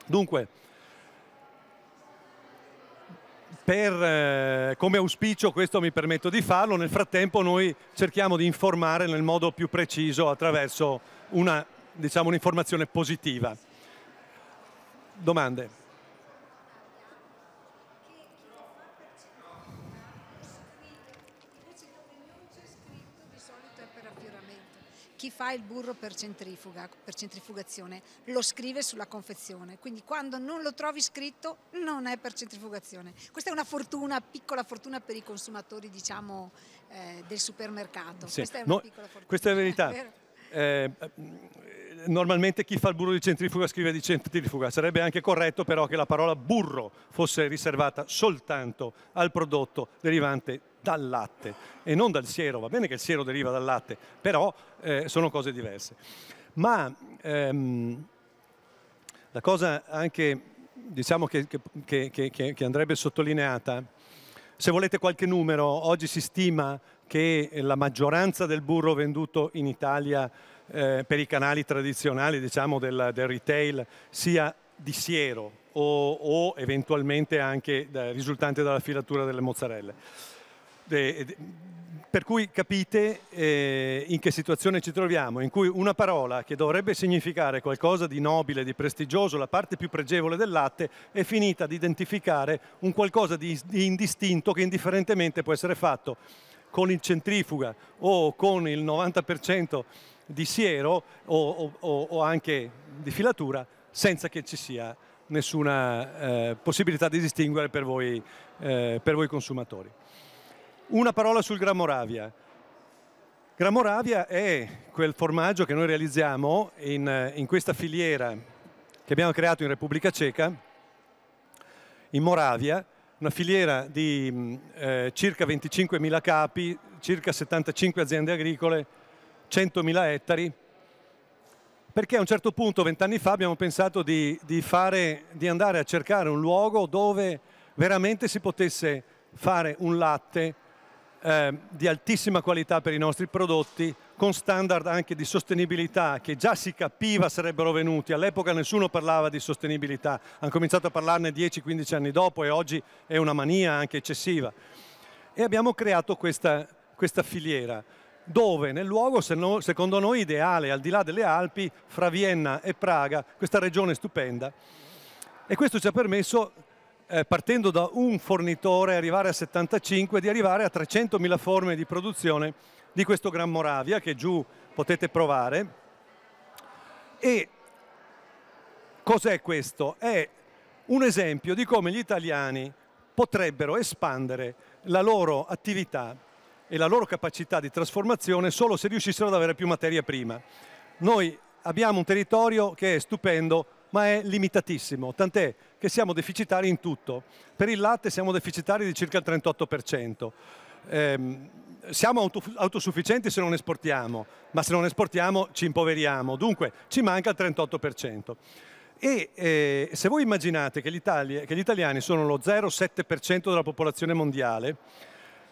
B: Dunque, per, eh, come auspicio questo mi permetto di farlo, nel frattempo noi cerchiamo di informare nel modo più preciso attraverso diciamo, un'informazione diciamo, positiva. Domande?
C: fa il burro per centrifuga, per centrifugazione, lo scrive sulla confezione, quindi quando non lo trovi scritto non è per centrifugazione. Questa è una fortuna, piccola fortuna per i consumatori diciamo, eh, del supermercato. Sì. Questa è una no, piccola fortuna. Questa è la verità.
B: eh, normalmente chi fa il burro di centrifuga scrive di centrifuga, sarebbe anche corretto però che la parola burro fosse riservata soltanto al prodotto derivante dal latte e non dal siero, va bene che il siero deriva dal latte, però eh, sono cose diverse. Ma ehm, la cosa anche diciamo che, che, che, che, andrebbe sottolineata, se volete qualche numero, oggi si stima che la maggioranza del burro venduto in Italia eh, per i canali tradizionali diciamo, del, del retail sia di siero o, o eventualmente anche da, risultante dalla filatura delle mozzarelle per cui capite eh, in che situazione ci troviamo, in cui una parola che dovrebbe significare qualcosa di nobile, di prestigioso, la parte più pregevole del latte, è finita ad identificare un qualcosa di, di indistinto che indifferentemente può essere fatto con il centrifuga o con il 90% di siero o, o, o, anche di filatura senza che ci sia nessuna eh, possibilità di distinguere per voi, eh, per voi consumatori. Una parola sul Gran Moravia. Gran Moravia è quel formaggio che noi realizziamo in, in questa filiera che abbiamo creato in Repubblica Ceca, in Moravia, una filiera di mm, eh, circa 25.000 capi, circa 75 aziende agricole, 100.000 ettari, perché a un certo punto, vent'anni fa, abbiamo pensato di, di, fare, di, andare a cercare un luogo dove veramente si potesse fare un latte Ehm, di altissima qualità per i nostri prodotti, con standard anche di sostenibilità che già si capiva sarebbero venuti. All'epoca nessuno parlava di sostenibilità, hanno cominciato a parlarne 10-15 anni dopo e oggi è una mania anche eccessiva. E abbiamo creato questa, questa filiera dove nel luogo secondo noi ideale, al di là delle Alpi, fra Vienna e Praga, questa regione stupenda. E questo ci ha permesso eh, partendo da un fornitore, arrivare a 75, di arrivare a 300.000 forme di produzione di questo Gran Moravia che giù potete provare. E cos'è questo? È un esempio di come gli italiani potrebbero espandere la loro attività e la loro capacità di trasformazione solo se riuscissero ad avere più materia prima. Noi abbiamo un territorio che è stupendo ma è limitatissimo, tant'è che siamo deficitari in tutto. Per il latte siamo deficitari di circa il 38%. Eh, siamo autosufficienti se non esportiamo, ma se non esportiamo ci impoveriamo, dunque ci manca il 38%. E eh, se voi immaginate che, che gli italiani sono lo 0,7% della popolazione mondiale,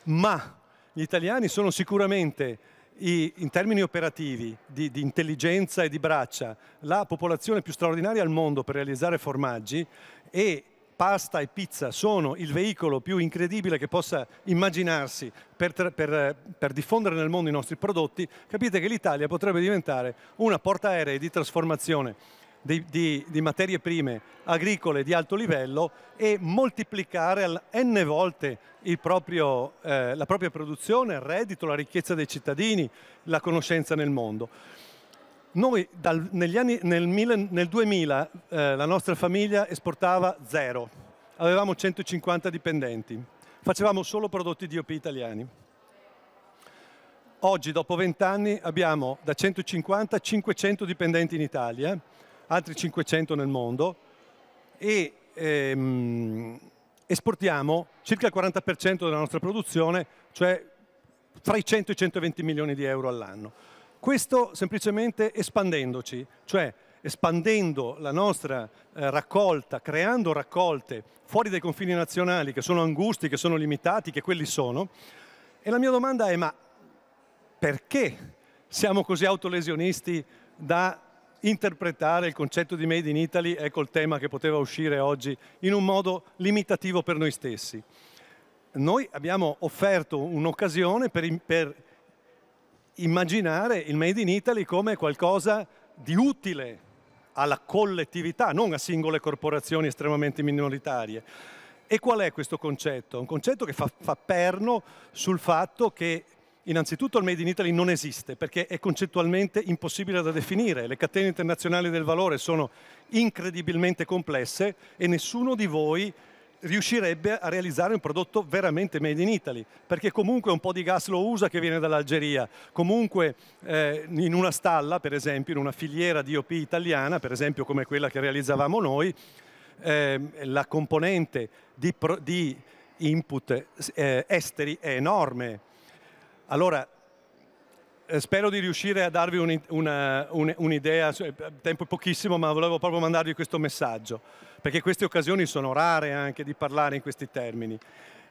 B: ma gli italiani sono sicuramente i, in termini operativi, di, di intelligenza e di braccia, la popolazione più straordinaria al mondo per realizzare formaggi e pasta e pizza sono il veicolo più incredibile che possa immaginarsi per, per, per, diffondere nel mondo i nostri prodotti, capite che l'Italia potrebbe diventare una portaerei di trasformazione di, di, di materie prime agricole di alto livello e moltiplicare al n volte proprio, eh, la propria produzione, il reddito, la ricchezza dei cittadini, la conoscenza nel mondo. Noi dal, anni, nel, nel, 2000 eh, la nostra famiglia esportava zero, avevamo 150 dipendenti, facevamo solo prodotti DOP italiani. Oggi, dopo 20 anni, abbiamo da 150 a 500 dipendenti in Italia, altri 500 nel mondo e ehm, esportiamo circa il 40% della nostra produzione, cioè tra i 100 e i 120 milioni di euro all'anno. Questo semplicemente espandendoci, cioè espandendo la nostra eh, raccolta, creando raccolte fuori dai confini nazionali che sono angusti, che sono limitati, che quelli sono. E la mia domanda è ma perché siamo così autolesionisti da interpretare il concetto di Made in Italy, ecco il tema che poteva uscire oggi, in un modo limitativo per noi stessi. Noi abbiamo offerto un'occasione per, per immaginare il Made in Italy come qualcosa di utile alla collettività, non a singole corporazioni estremamente minoritarie. E qual è questo concetto? Un concetto che fa, fa perno sul fatto che Innanzitutto il Made in Italy non esiste perché è concettualmente impossibile da definire. Le catene internazionali del valore sono incredibilmente complesse e nessuno di voi riuscirebbe a realizzare un prodotto veramente made in Italy, perché comunque un po' di gas lo usa che viene dall'Algeria, comunque eh, in una stalla, per esempio, in una filiera di OP italiana, per esempio come quella che realizzavamo noi, eh, la componente di, pro, di input eh, esteri è enorme, allora, eh, spero di riuscire a darvi un'idea, un, un eh, tempo pochissimo, ma volevo proprio mandarvi questo messaggio, perché queste occasioni sono rare anche di parlare in questi termini,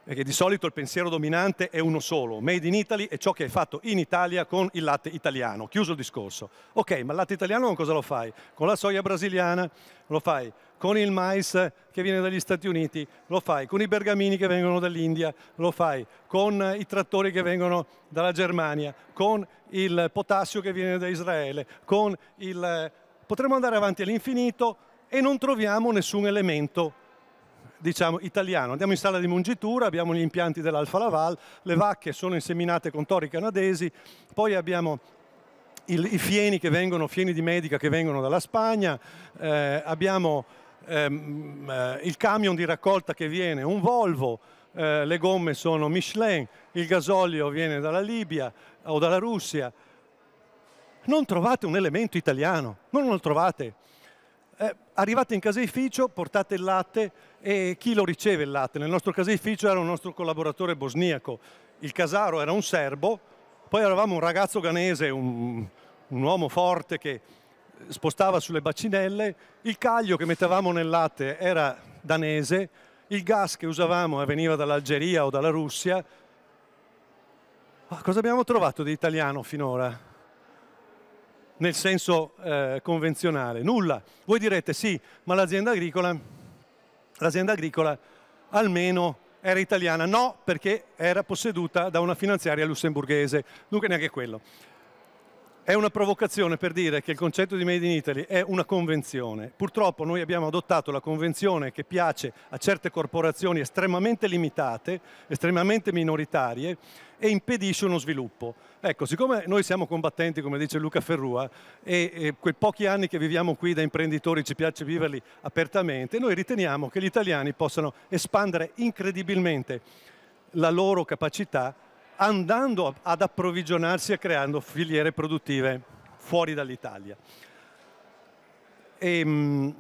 B: perché di solito il pensiero dominante è uno solo, Made in Italy è ciò che hai fatto in Italia con il latte italiano, chiuso il discorso. Ok, ma il latte italiano con cosa lo fai? Con la soia brasiliana lo fai con il mais che viene dagli Stati Uniti lo fai, con i bergamini che vengono dall'India lo fai, con i trattori che vengono dalla Germania, con il potassio che viene da Israele, con il... potremmo andare avanti all'infinito e non troviamo nessun elemento diciamo, italiano. Andiamo in sala di mungitura, abbiamo gli impianti dell'Alfa Laval, le vacche sono inseminate con tori canadesi, poi abbiamo il, i fieni, che vengono, fieni di medica che vengono dalla Spagna, eh, abbiamo ehm, eh, il camion di raccolta che viene, un Volvo, eh, le gomme sono Michelin, il gasolio viene dalla Libia o dalla Russia. Non trovate un elemento italiano, non lo trovate. Eh, arrivate in caseificio, portate il latte e chi lo riceve il latte? Nel nostro caseificio era un nostro collaboratore bosniaco, il Casaro era un serbo, poi eravamo un ragazzo ganese, un, un uomo forte che spostava sulle bacinelle, il caglio che mettevamo nel latte era danese, il gas che usavamo veniva dall'Algeria o dalla Russia. Ma ah, cosa abbiamo trovato di italiano finora? Nel senso eh, convenzionale, nulla. Voi direte sì, ma l'azienda agricola, l'azienda agricola almeno era italiana. No, perché era posseduta da una finanziaria lussemburghese, dunque neanche quello. È una provocazione per dire che il concetto di Made in Italy è una convenzione. Purtroppo noi abbiamo adottato la convenzione che piace a certe corporazioni estremamente limitate, estremamente minoritarie e impedisce uno sviluppo. Ecco, siccome noi siamo combattenti, come dice Luca Ferrua, e, e quei pochi anni che viviamo qui da imprenditori ci piace viverli apertamente, noi riteniamo che gli italiani possano espandere incredibilmente la loro capacità andando ad approvvigionarsi e creando filiere produttive fuori dall'Italia. E, ehm,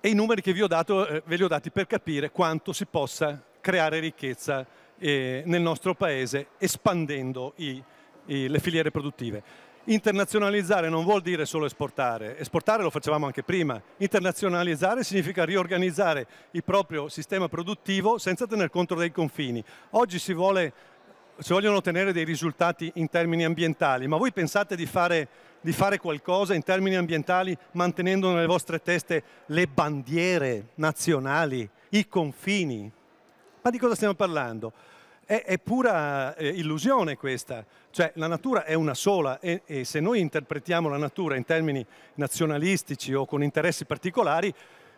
B: e, i numeri che vi ho dato eh, ve li ho dati per capire quanto si possa creare ricchezza eh, nel nostro paese espandendo i, i, le filiere produttive. Internazionalizzare non vuol dire solo esportare, esportare lo facevamo anche prima, internazionalizzare significa riorganizzare il proprio sistema produttivo senza tener conto dei confini. Oggi si, vuole, si vogliono ottenere dei risultati in termini ambientali, ma voi pensate di fare, di fare qualcosa in termini ambientali mantenendo nelle vostre teste le bandiere nazionali, i confini? Ma di cosa stiamo parlando? È, è pura eh, illusione questa, cioè la natura è una sola e, e se noi interpretiamo la natura in termini nazionalistici o con interessi particolari,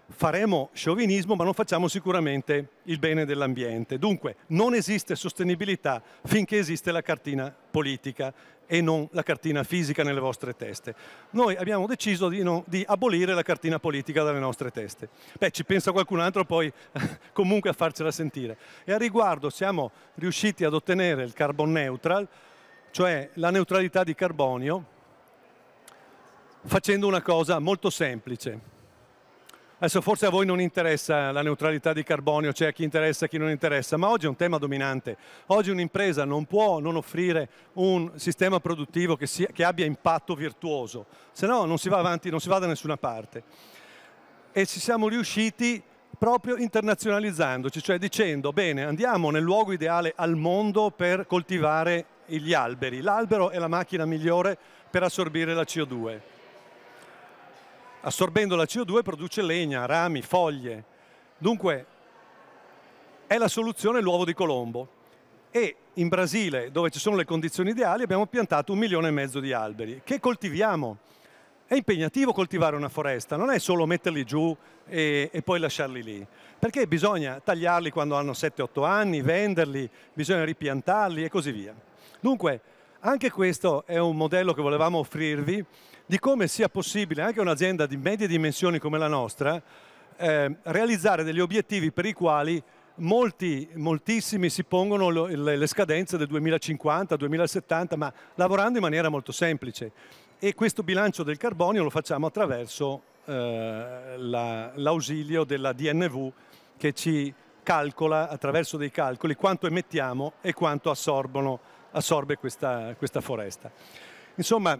B: faremo sciovinismo ma non facciamo sicuramente il bene dell'ambiente. Dunque non esiste sostenibilità finché esiste la cartina politica e non la cartina fisica nelle vostre teste. Noi abbiamo deciso di, no, di abolire la cartina politica dalle nostre teste. Beh, ci pensa qualcun altro poi comunque a farcela sentire. E a riguardo siamo riusciti ad ottenere il carbon neutral, cioè la neutralità di carbonio, facendo una cosa molto semplice Adesso forse a voi non interessa la neutralità di carbonio, cioè a chi interessa e a chi non interessa, ma oggi è un tema dominante. Oggi un'impresa non può non offrire un sistema produttivo che, sia, che abbia impatto virtuoso, se no non si va avanti, non si va da nessuna parte. E ci siamo riusciti proprio internazionalizzandoci, cioè dicendo bene andiamo nel luogo ideale al mondo per coltivare gli alberi. L'albero è la macchina migliore per assorbire la CO2 assorbendo la CO2 produce legna, rami, foglie. Dunque è la soluzione l'uovo di Colombo. E in Brasile, dove ci sono le condizioni ideali, abbiamo piantato un milione e mezzo di alberi che coltiviamo. È impegnativo coltivare una foresta, non è solo metterli giù e, e poi lasciarli lì, perché bisogna tagliarli quando hanno 7-8 anni, venderli, bisogna ripiantarli e così via. Dunque, anche questo è un modello che volevamo offrirvi di come sia possibile anche un'azienda di medie dimensioni come la nostra eh, realizzare degli obiettivi per i quali molti, moltissimi si pongono le, le scadenze del 2050, 2070, ma lavorando in maniera molto semplice. E questo bilancio del carbonio lo facciamo attraverso eh, l'ausilio la, della DNV che ci calcola attraverso dei calcoli quanto emettiamo e quanto assorbono, assorbe questa, questa foresta. Insomma,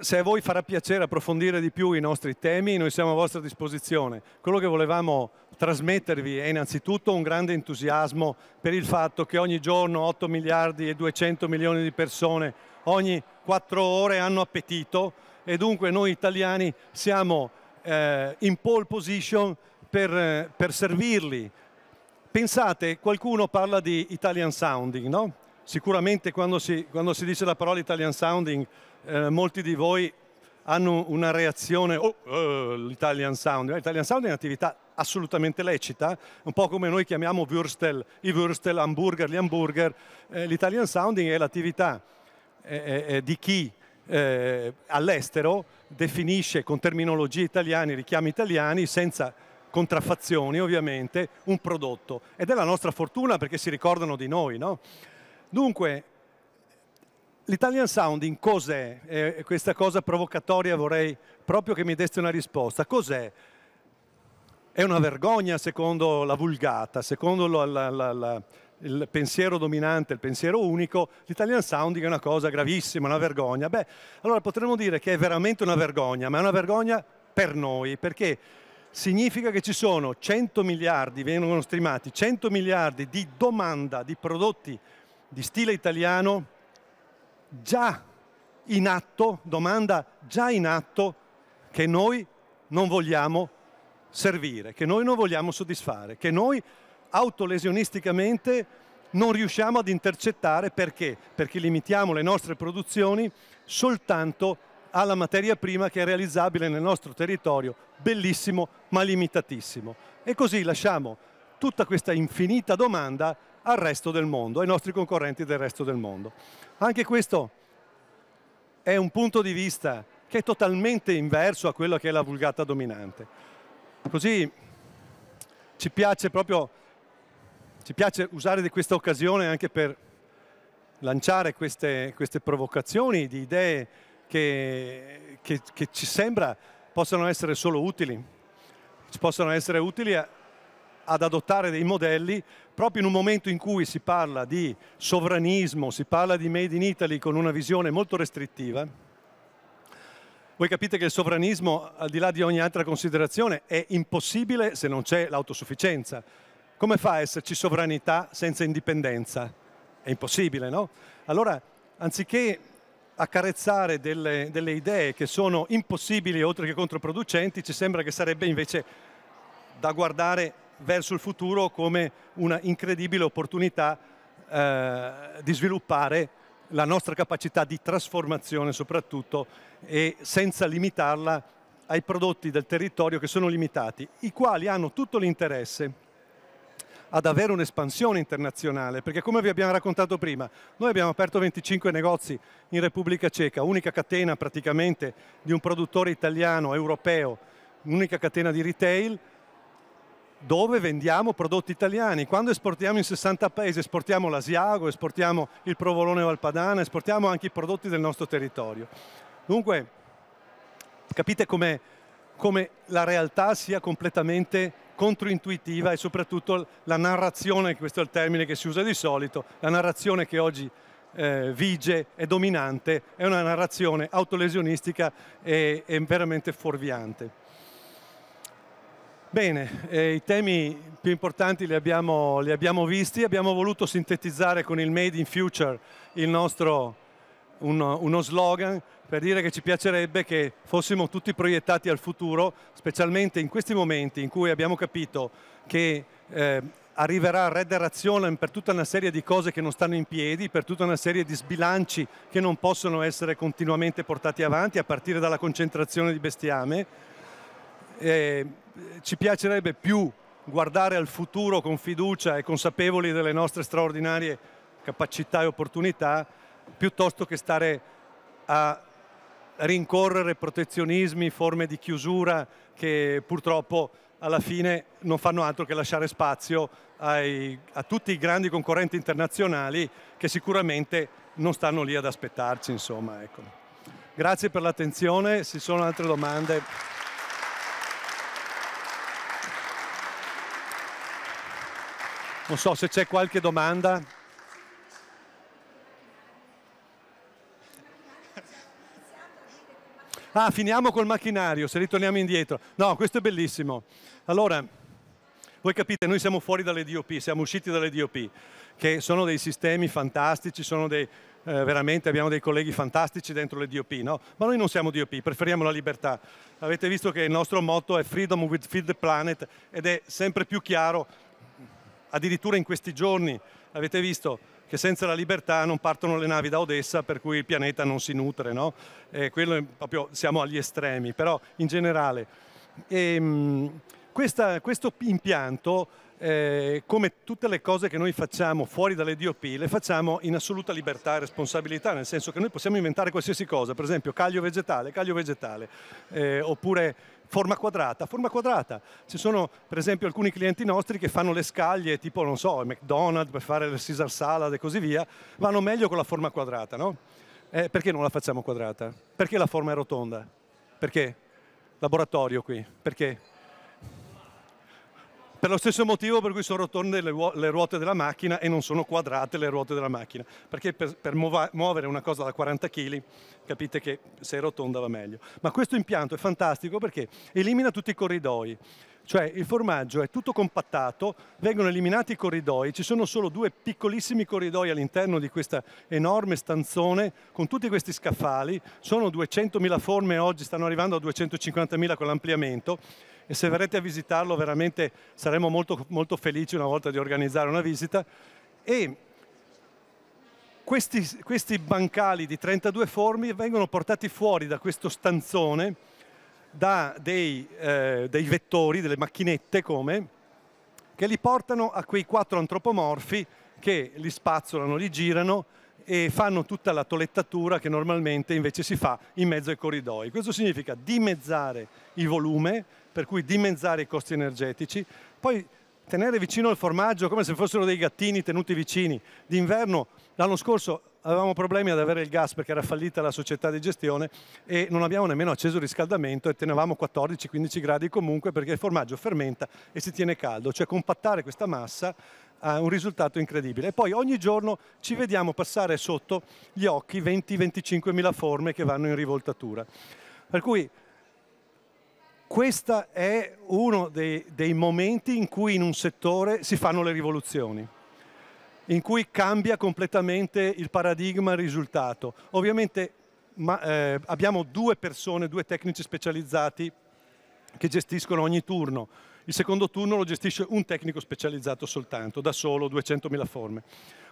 B: se a voi farà piacere approfondire di più i nostri temi, noi siamo a vostra disposizione. Quello che volevamo trasmettervi è innanzitutto un grande entusiasmo per il fatto che ogni giorno 8 miliardi e 200 milioni di persone ogni 4 ore hanno appetito e dunque noi italiani siamo eh, in pole position per, per servirli. Pensate, qualcuno parla di Italian sounding, no? Sicuramente quando si, quando si dice la parola Italian sounding eh, molti di voi hanno una reazione, oh, oh l'Italian Sound, eh, l'Italian Sound è un'attività assolutamente lecita, un po' come noi chiamiamo Würstel, i Würstel, hamburger, gli hamburger, eh, l'Italian Sounding è l'attività eh, di chi eh, all'estero definisce con terminologie italiane, richiami italiani, senza contraffazioni ovviamente, un prodotto. Ed è la nostra fortuna perché si ricordano di noi, no? Dunque, L'Italian Sounding cos'è? Eh, questa cosa provocatoria vorrei proprio che mi deste una risposta. Cos'è? È una vergogna secondo la vulgata, secondo la, la, la, il pensiero dominante, il pensiero unico, l'Italian Sounding è una cosa gravissima, una vergogna. Beh, allora potremmo dire che è veramente una vergogna, ma è una vergogna per noi, perché significa che ci sono 100 miliardi, vengono streamati 100 miliardi di domanda di prodotti di stile italiano già in atto, domanda già in atto, che noi non vogliamo servire, che noi non vogliamo soddisfare, che noi autolesionisticamente non riusciamo ad intercettare perché? Perché limitiamo le nostre produzioni soltanto alla materia prima che è realizzabile nel nostro territorio, bellissimo ma limitatissimo. E così lasciamo tutta questa infinita domanda al resto del mondo, ai nostri concorrenti del resto del mondo. Anche questo è un punto di vista che è totalmente inverso a quello che è la vulgata dominante. Così ci piace proprio ci piace usare questa occasione anche per lanciare queste, queste provocazioni di idee che, che, che, ci sembra possano essere solo utili, ci possano essere utili a, ad adottare dei modelli proprio in un momento in cui si parla di sovranismo, si parla di Made in Italy con una visione molto restrittiva, voi capite che il sovranismo, al di là di ogni altra considerazione, è impossibile se non c'è l'autosufficienza. Come fa a esserci sovranità senza indipendenza? È impossibile, no? Allora, anziché accarezzare delle, delle idee che sono impossibili oltre che controproducenti, ci sembra che sarebbe invece da guardare verso il futuro come una incredibile opportunità eh, di sviluppare la nostra capacità di trasformazione soprattutto e senza limitarla ai prodotti del territorio che sono limitati, i quali hanno tutto l'interesse ad avere un'espansione internazionale, perché come vi abbiamo raccontato prima, noi abbiamo aperto 25 negozi in Repubblica Ceca, unica catena praticamente di un produttore italiano, europeo, un'unica catena di retail, dove vendiamo prodotti italiani. Quando esportiamo in 60 paesi, esportiamo l'asiago, esportiamo il provolone valpadana, esportiamo anche i prodotti del nostro territorio. Dunque, capite come, come la realtà sia completamente controintuitiva e soprattutto la narrazione, questo è il termine che si usa di solito, la narrazione che oggi eh, vige e dominante è una narrazione autolesionistica e, e veramente fuorviante. Bene, eh, i temi più importanti li abbiamo, li abbiamo, visti, abbiamo voluto sintetizzare con il Made in Future il nostro, uno, uno slogan per dire che ci piacerebbe che fossimo tutti proiettati al futuro, specialmente in questi momenti in cui abbiamo capito che eh, arriverà Red Rationem per tutta una serie di cose che non stanno in piedi, per tutta una serie di sbilanci che non possono essere continuamente portati avanti a partire dalla concentrazione di bestiame eh, ci piacerebbe più guardare al futuro con fiducia e consapevoli delle nostre straordinarie capacità e opportunità, piuttosto che stare a rincorrere protezionismi, forme di chiusura che purtroppo alla fine non fanno altro che lasciare spazio ai, a tutti i grandi concorrenti internazionali che sicuramente non stanno lì ad aspettarci. Insomma, ecco. Grazie per l'attenzione, se ci sono altre domande. Non so se c'è qualche domanda. Ah, finiamo col macchinario, se ritorniamo indietro. No, questo è bellissimo. Allora, voi capite, noi siamo fuori dalle DOP, siamo usciti dalle DOP, che sono dei sistemi fantastici, sono dei, eh, veramente abbiamo dei colleghi fantastici dentro le DOP, no? ma noi non siamo DOP, preferiamo la libertà. Avete visto che il nostro motto è Freedom with Feed the Planet ed è sempre più chiaro addirittura in questi giorni avete visto che senza la libertà non partono le navi da Odessa per cui il pianeta non si nutre, no? proprio, siamo agli estremi, però in generale. E, ehm, questa, questo impianto, eh, come tutte le cose che noi facciamo fuori dalle DOP, le facciamo in assoluta libertà e responsabilità, nel senso che noi possiamo inventare qualsiasi cosa, per esempio caglio vegetale, caglio vegetale, eh, oppure forma quadrata, forma quadrata. Ci sono per esempio alcuni clienti nostri che fanno le scaglie tipo, non so, McDonald's per fare il Caesar Salad e così via, vanno meglio con la forma quadrata, no? Eh, perché non la facciamo quadrata? Perché la forma è rotonda? Perché? Laboratorio qui, perché? per lo stesso motivo per cui sono rotonde le, ruote della macchina e non sono quadrate le ruote della macchina, perché per, per muovere una cosa da 40 kg capite che se è rotonda va meglio. Ma questo impianto è fantastico perché elimina tutti i corridoi, cioè il formaggio è tutto compattato, vengono eliminati i corridoi, ci sono solo due piccolissimi corridoi all'interno di questa enorme stanzone con tutti questi scaffali, sono 200.000 forme oggi, stanno arrivando a 250.000 con l'ampliamento, e se verrete a visitarlo veramente saremo molto, molto felici una volta di organizzare una visita. E questi, questi bancali di 32 formi vengono portati fuori da questo stanzone da dei, eh, dei vettori, delle macchinette come, che li portano a quei quattro antropomorfi che li spazzolano, li girano e fanno tutta la tolettatura che normalmente invece si fa in mezzo ai corridoi. Questo significa dimezzare il volume, per cui dimezzare i costi energetici, poi tenere vicino il formaggio come se fossero dei gattini tenuti vicini. D'inverno l'anno scorso avevamo problemi ad avere il gas perché era fallita la società di gestione e non abbiamo nemmeno acceso il riscaldamento e tenevamo 14-15 gradi comunque perché il formaggio fermenta e si tiene caldo, cioè compattare questa massa ha un risultato incredibile. E poi ogni giorno ci vediamo passare sotto gli occhi 20-25 mila forme che vanno in rivoltatura. Per cui questo è uno dei, dei momenti in cui in un settore si fanno le rivoluzioni in cui cambia completamente il paradigma, il risultato. Ovviamente ma, eh, abbiamo due persone, due tecnici specializzati che gestiscono ogni turno. Il secondo turno lo gestisce un tecnico specializzato soltanto, da solo 200.000 forme.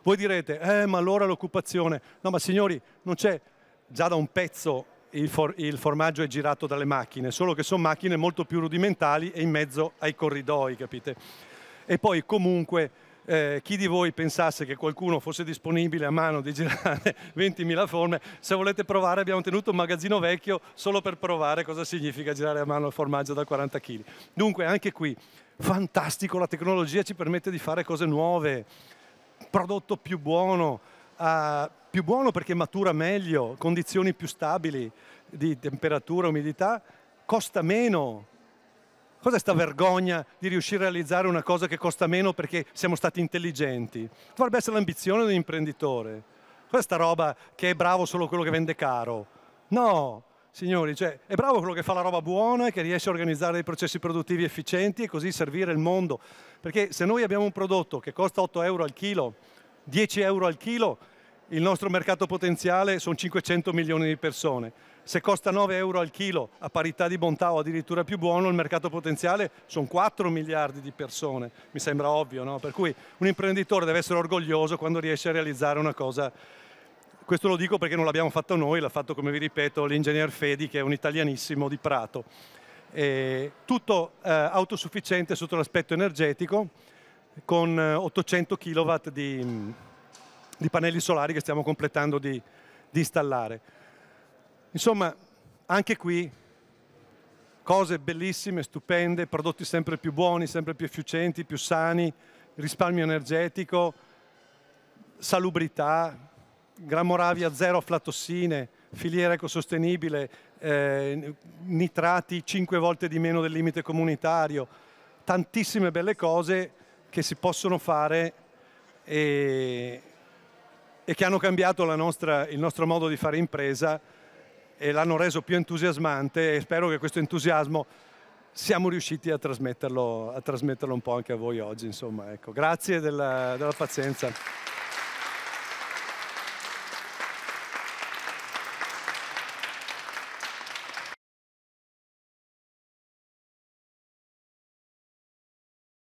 B: Voi direte, eh, ma allora l'occupazione... No, ma signori, non c'è già da un pezzo il, for il, formaggio è girato dalle macchine, solo che sono macchine molto più rudimentali e in mezzo ai corridoi, capite? E poi comunque eh, chi di voi pensasse che qualcuno fosse disponibile a mano di girare 20.000 forme, se volete provare abbiamo tenuto un magazzino vecchio solo per provare cosa significa girare a mano il formaggio da 40 kg. Dunque anche qui, fantastico, la tecnologia ci permette di fare cose nuove, prodotto più buono, Uh, più buono perché matura meglio, condizioni più stabili di temperatura, umidità, costa meno. Cos'è questa vergogna di riuscire a realizzare una cosa che costa meno perché siamo stati intelligenti? Dovrebbe essere l'ambizione di un imprenditore. Questa roba che è bravo solo quello che vende caro? No, signori, cioè, è bravo quello che fa la roba buona, che riesce a organizzare dei processi produttivi efficienti e così servire il mondo. Perché se noi abbiamo un prodotto che costa 8 euro al chilo 10 euro al chilo, il nostro mercato potenziale sono 500 milioni di persone. Se costa 9 euro al chilo a parità di bontà o addirittura più buono, il mercato potenziale sono 4 miliardi di persone. Mi sembra ovvio, no? Per cui un imprenditore deve essere orgoglioso quando riesce a realizzare una cosa. Questo lo dico perché non l'abbiamo fatto noi, l'ha fatto, come vi ripeto, l'ingegner Fedi, che è un italianissimo di Prato. E tutto eh, autosufficiente sotto l'aspetto energetico con 800 eh, kW di, mm, di pannelli solari che stiamo completando di, di installare. Insomma, anche qui cose bellissime, stupende, prodotti sempre più buoni, sempre più efficienti, più sani, risparmio energetico, salubrità, Gran Moravia zero aflatossine, filiera ecosostenibile, eh, nitrati 5 volte di meno del limite comunitario, tantissime belle cose che si possono fare e, e che hanno cambiato nostra, il nostro modo di fare impresa e l'hanno reso più entusiasmante e spero che questo entusiasmo siamo riusciti a trasmetterlo, a trasmetterlo un po' anche a voi oggi. Insomma, ecco. Grazie della, della pazienza.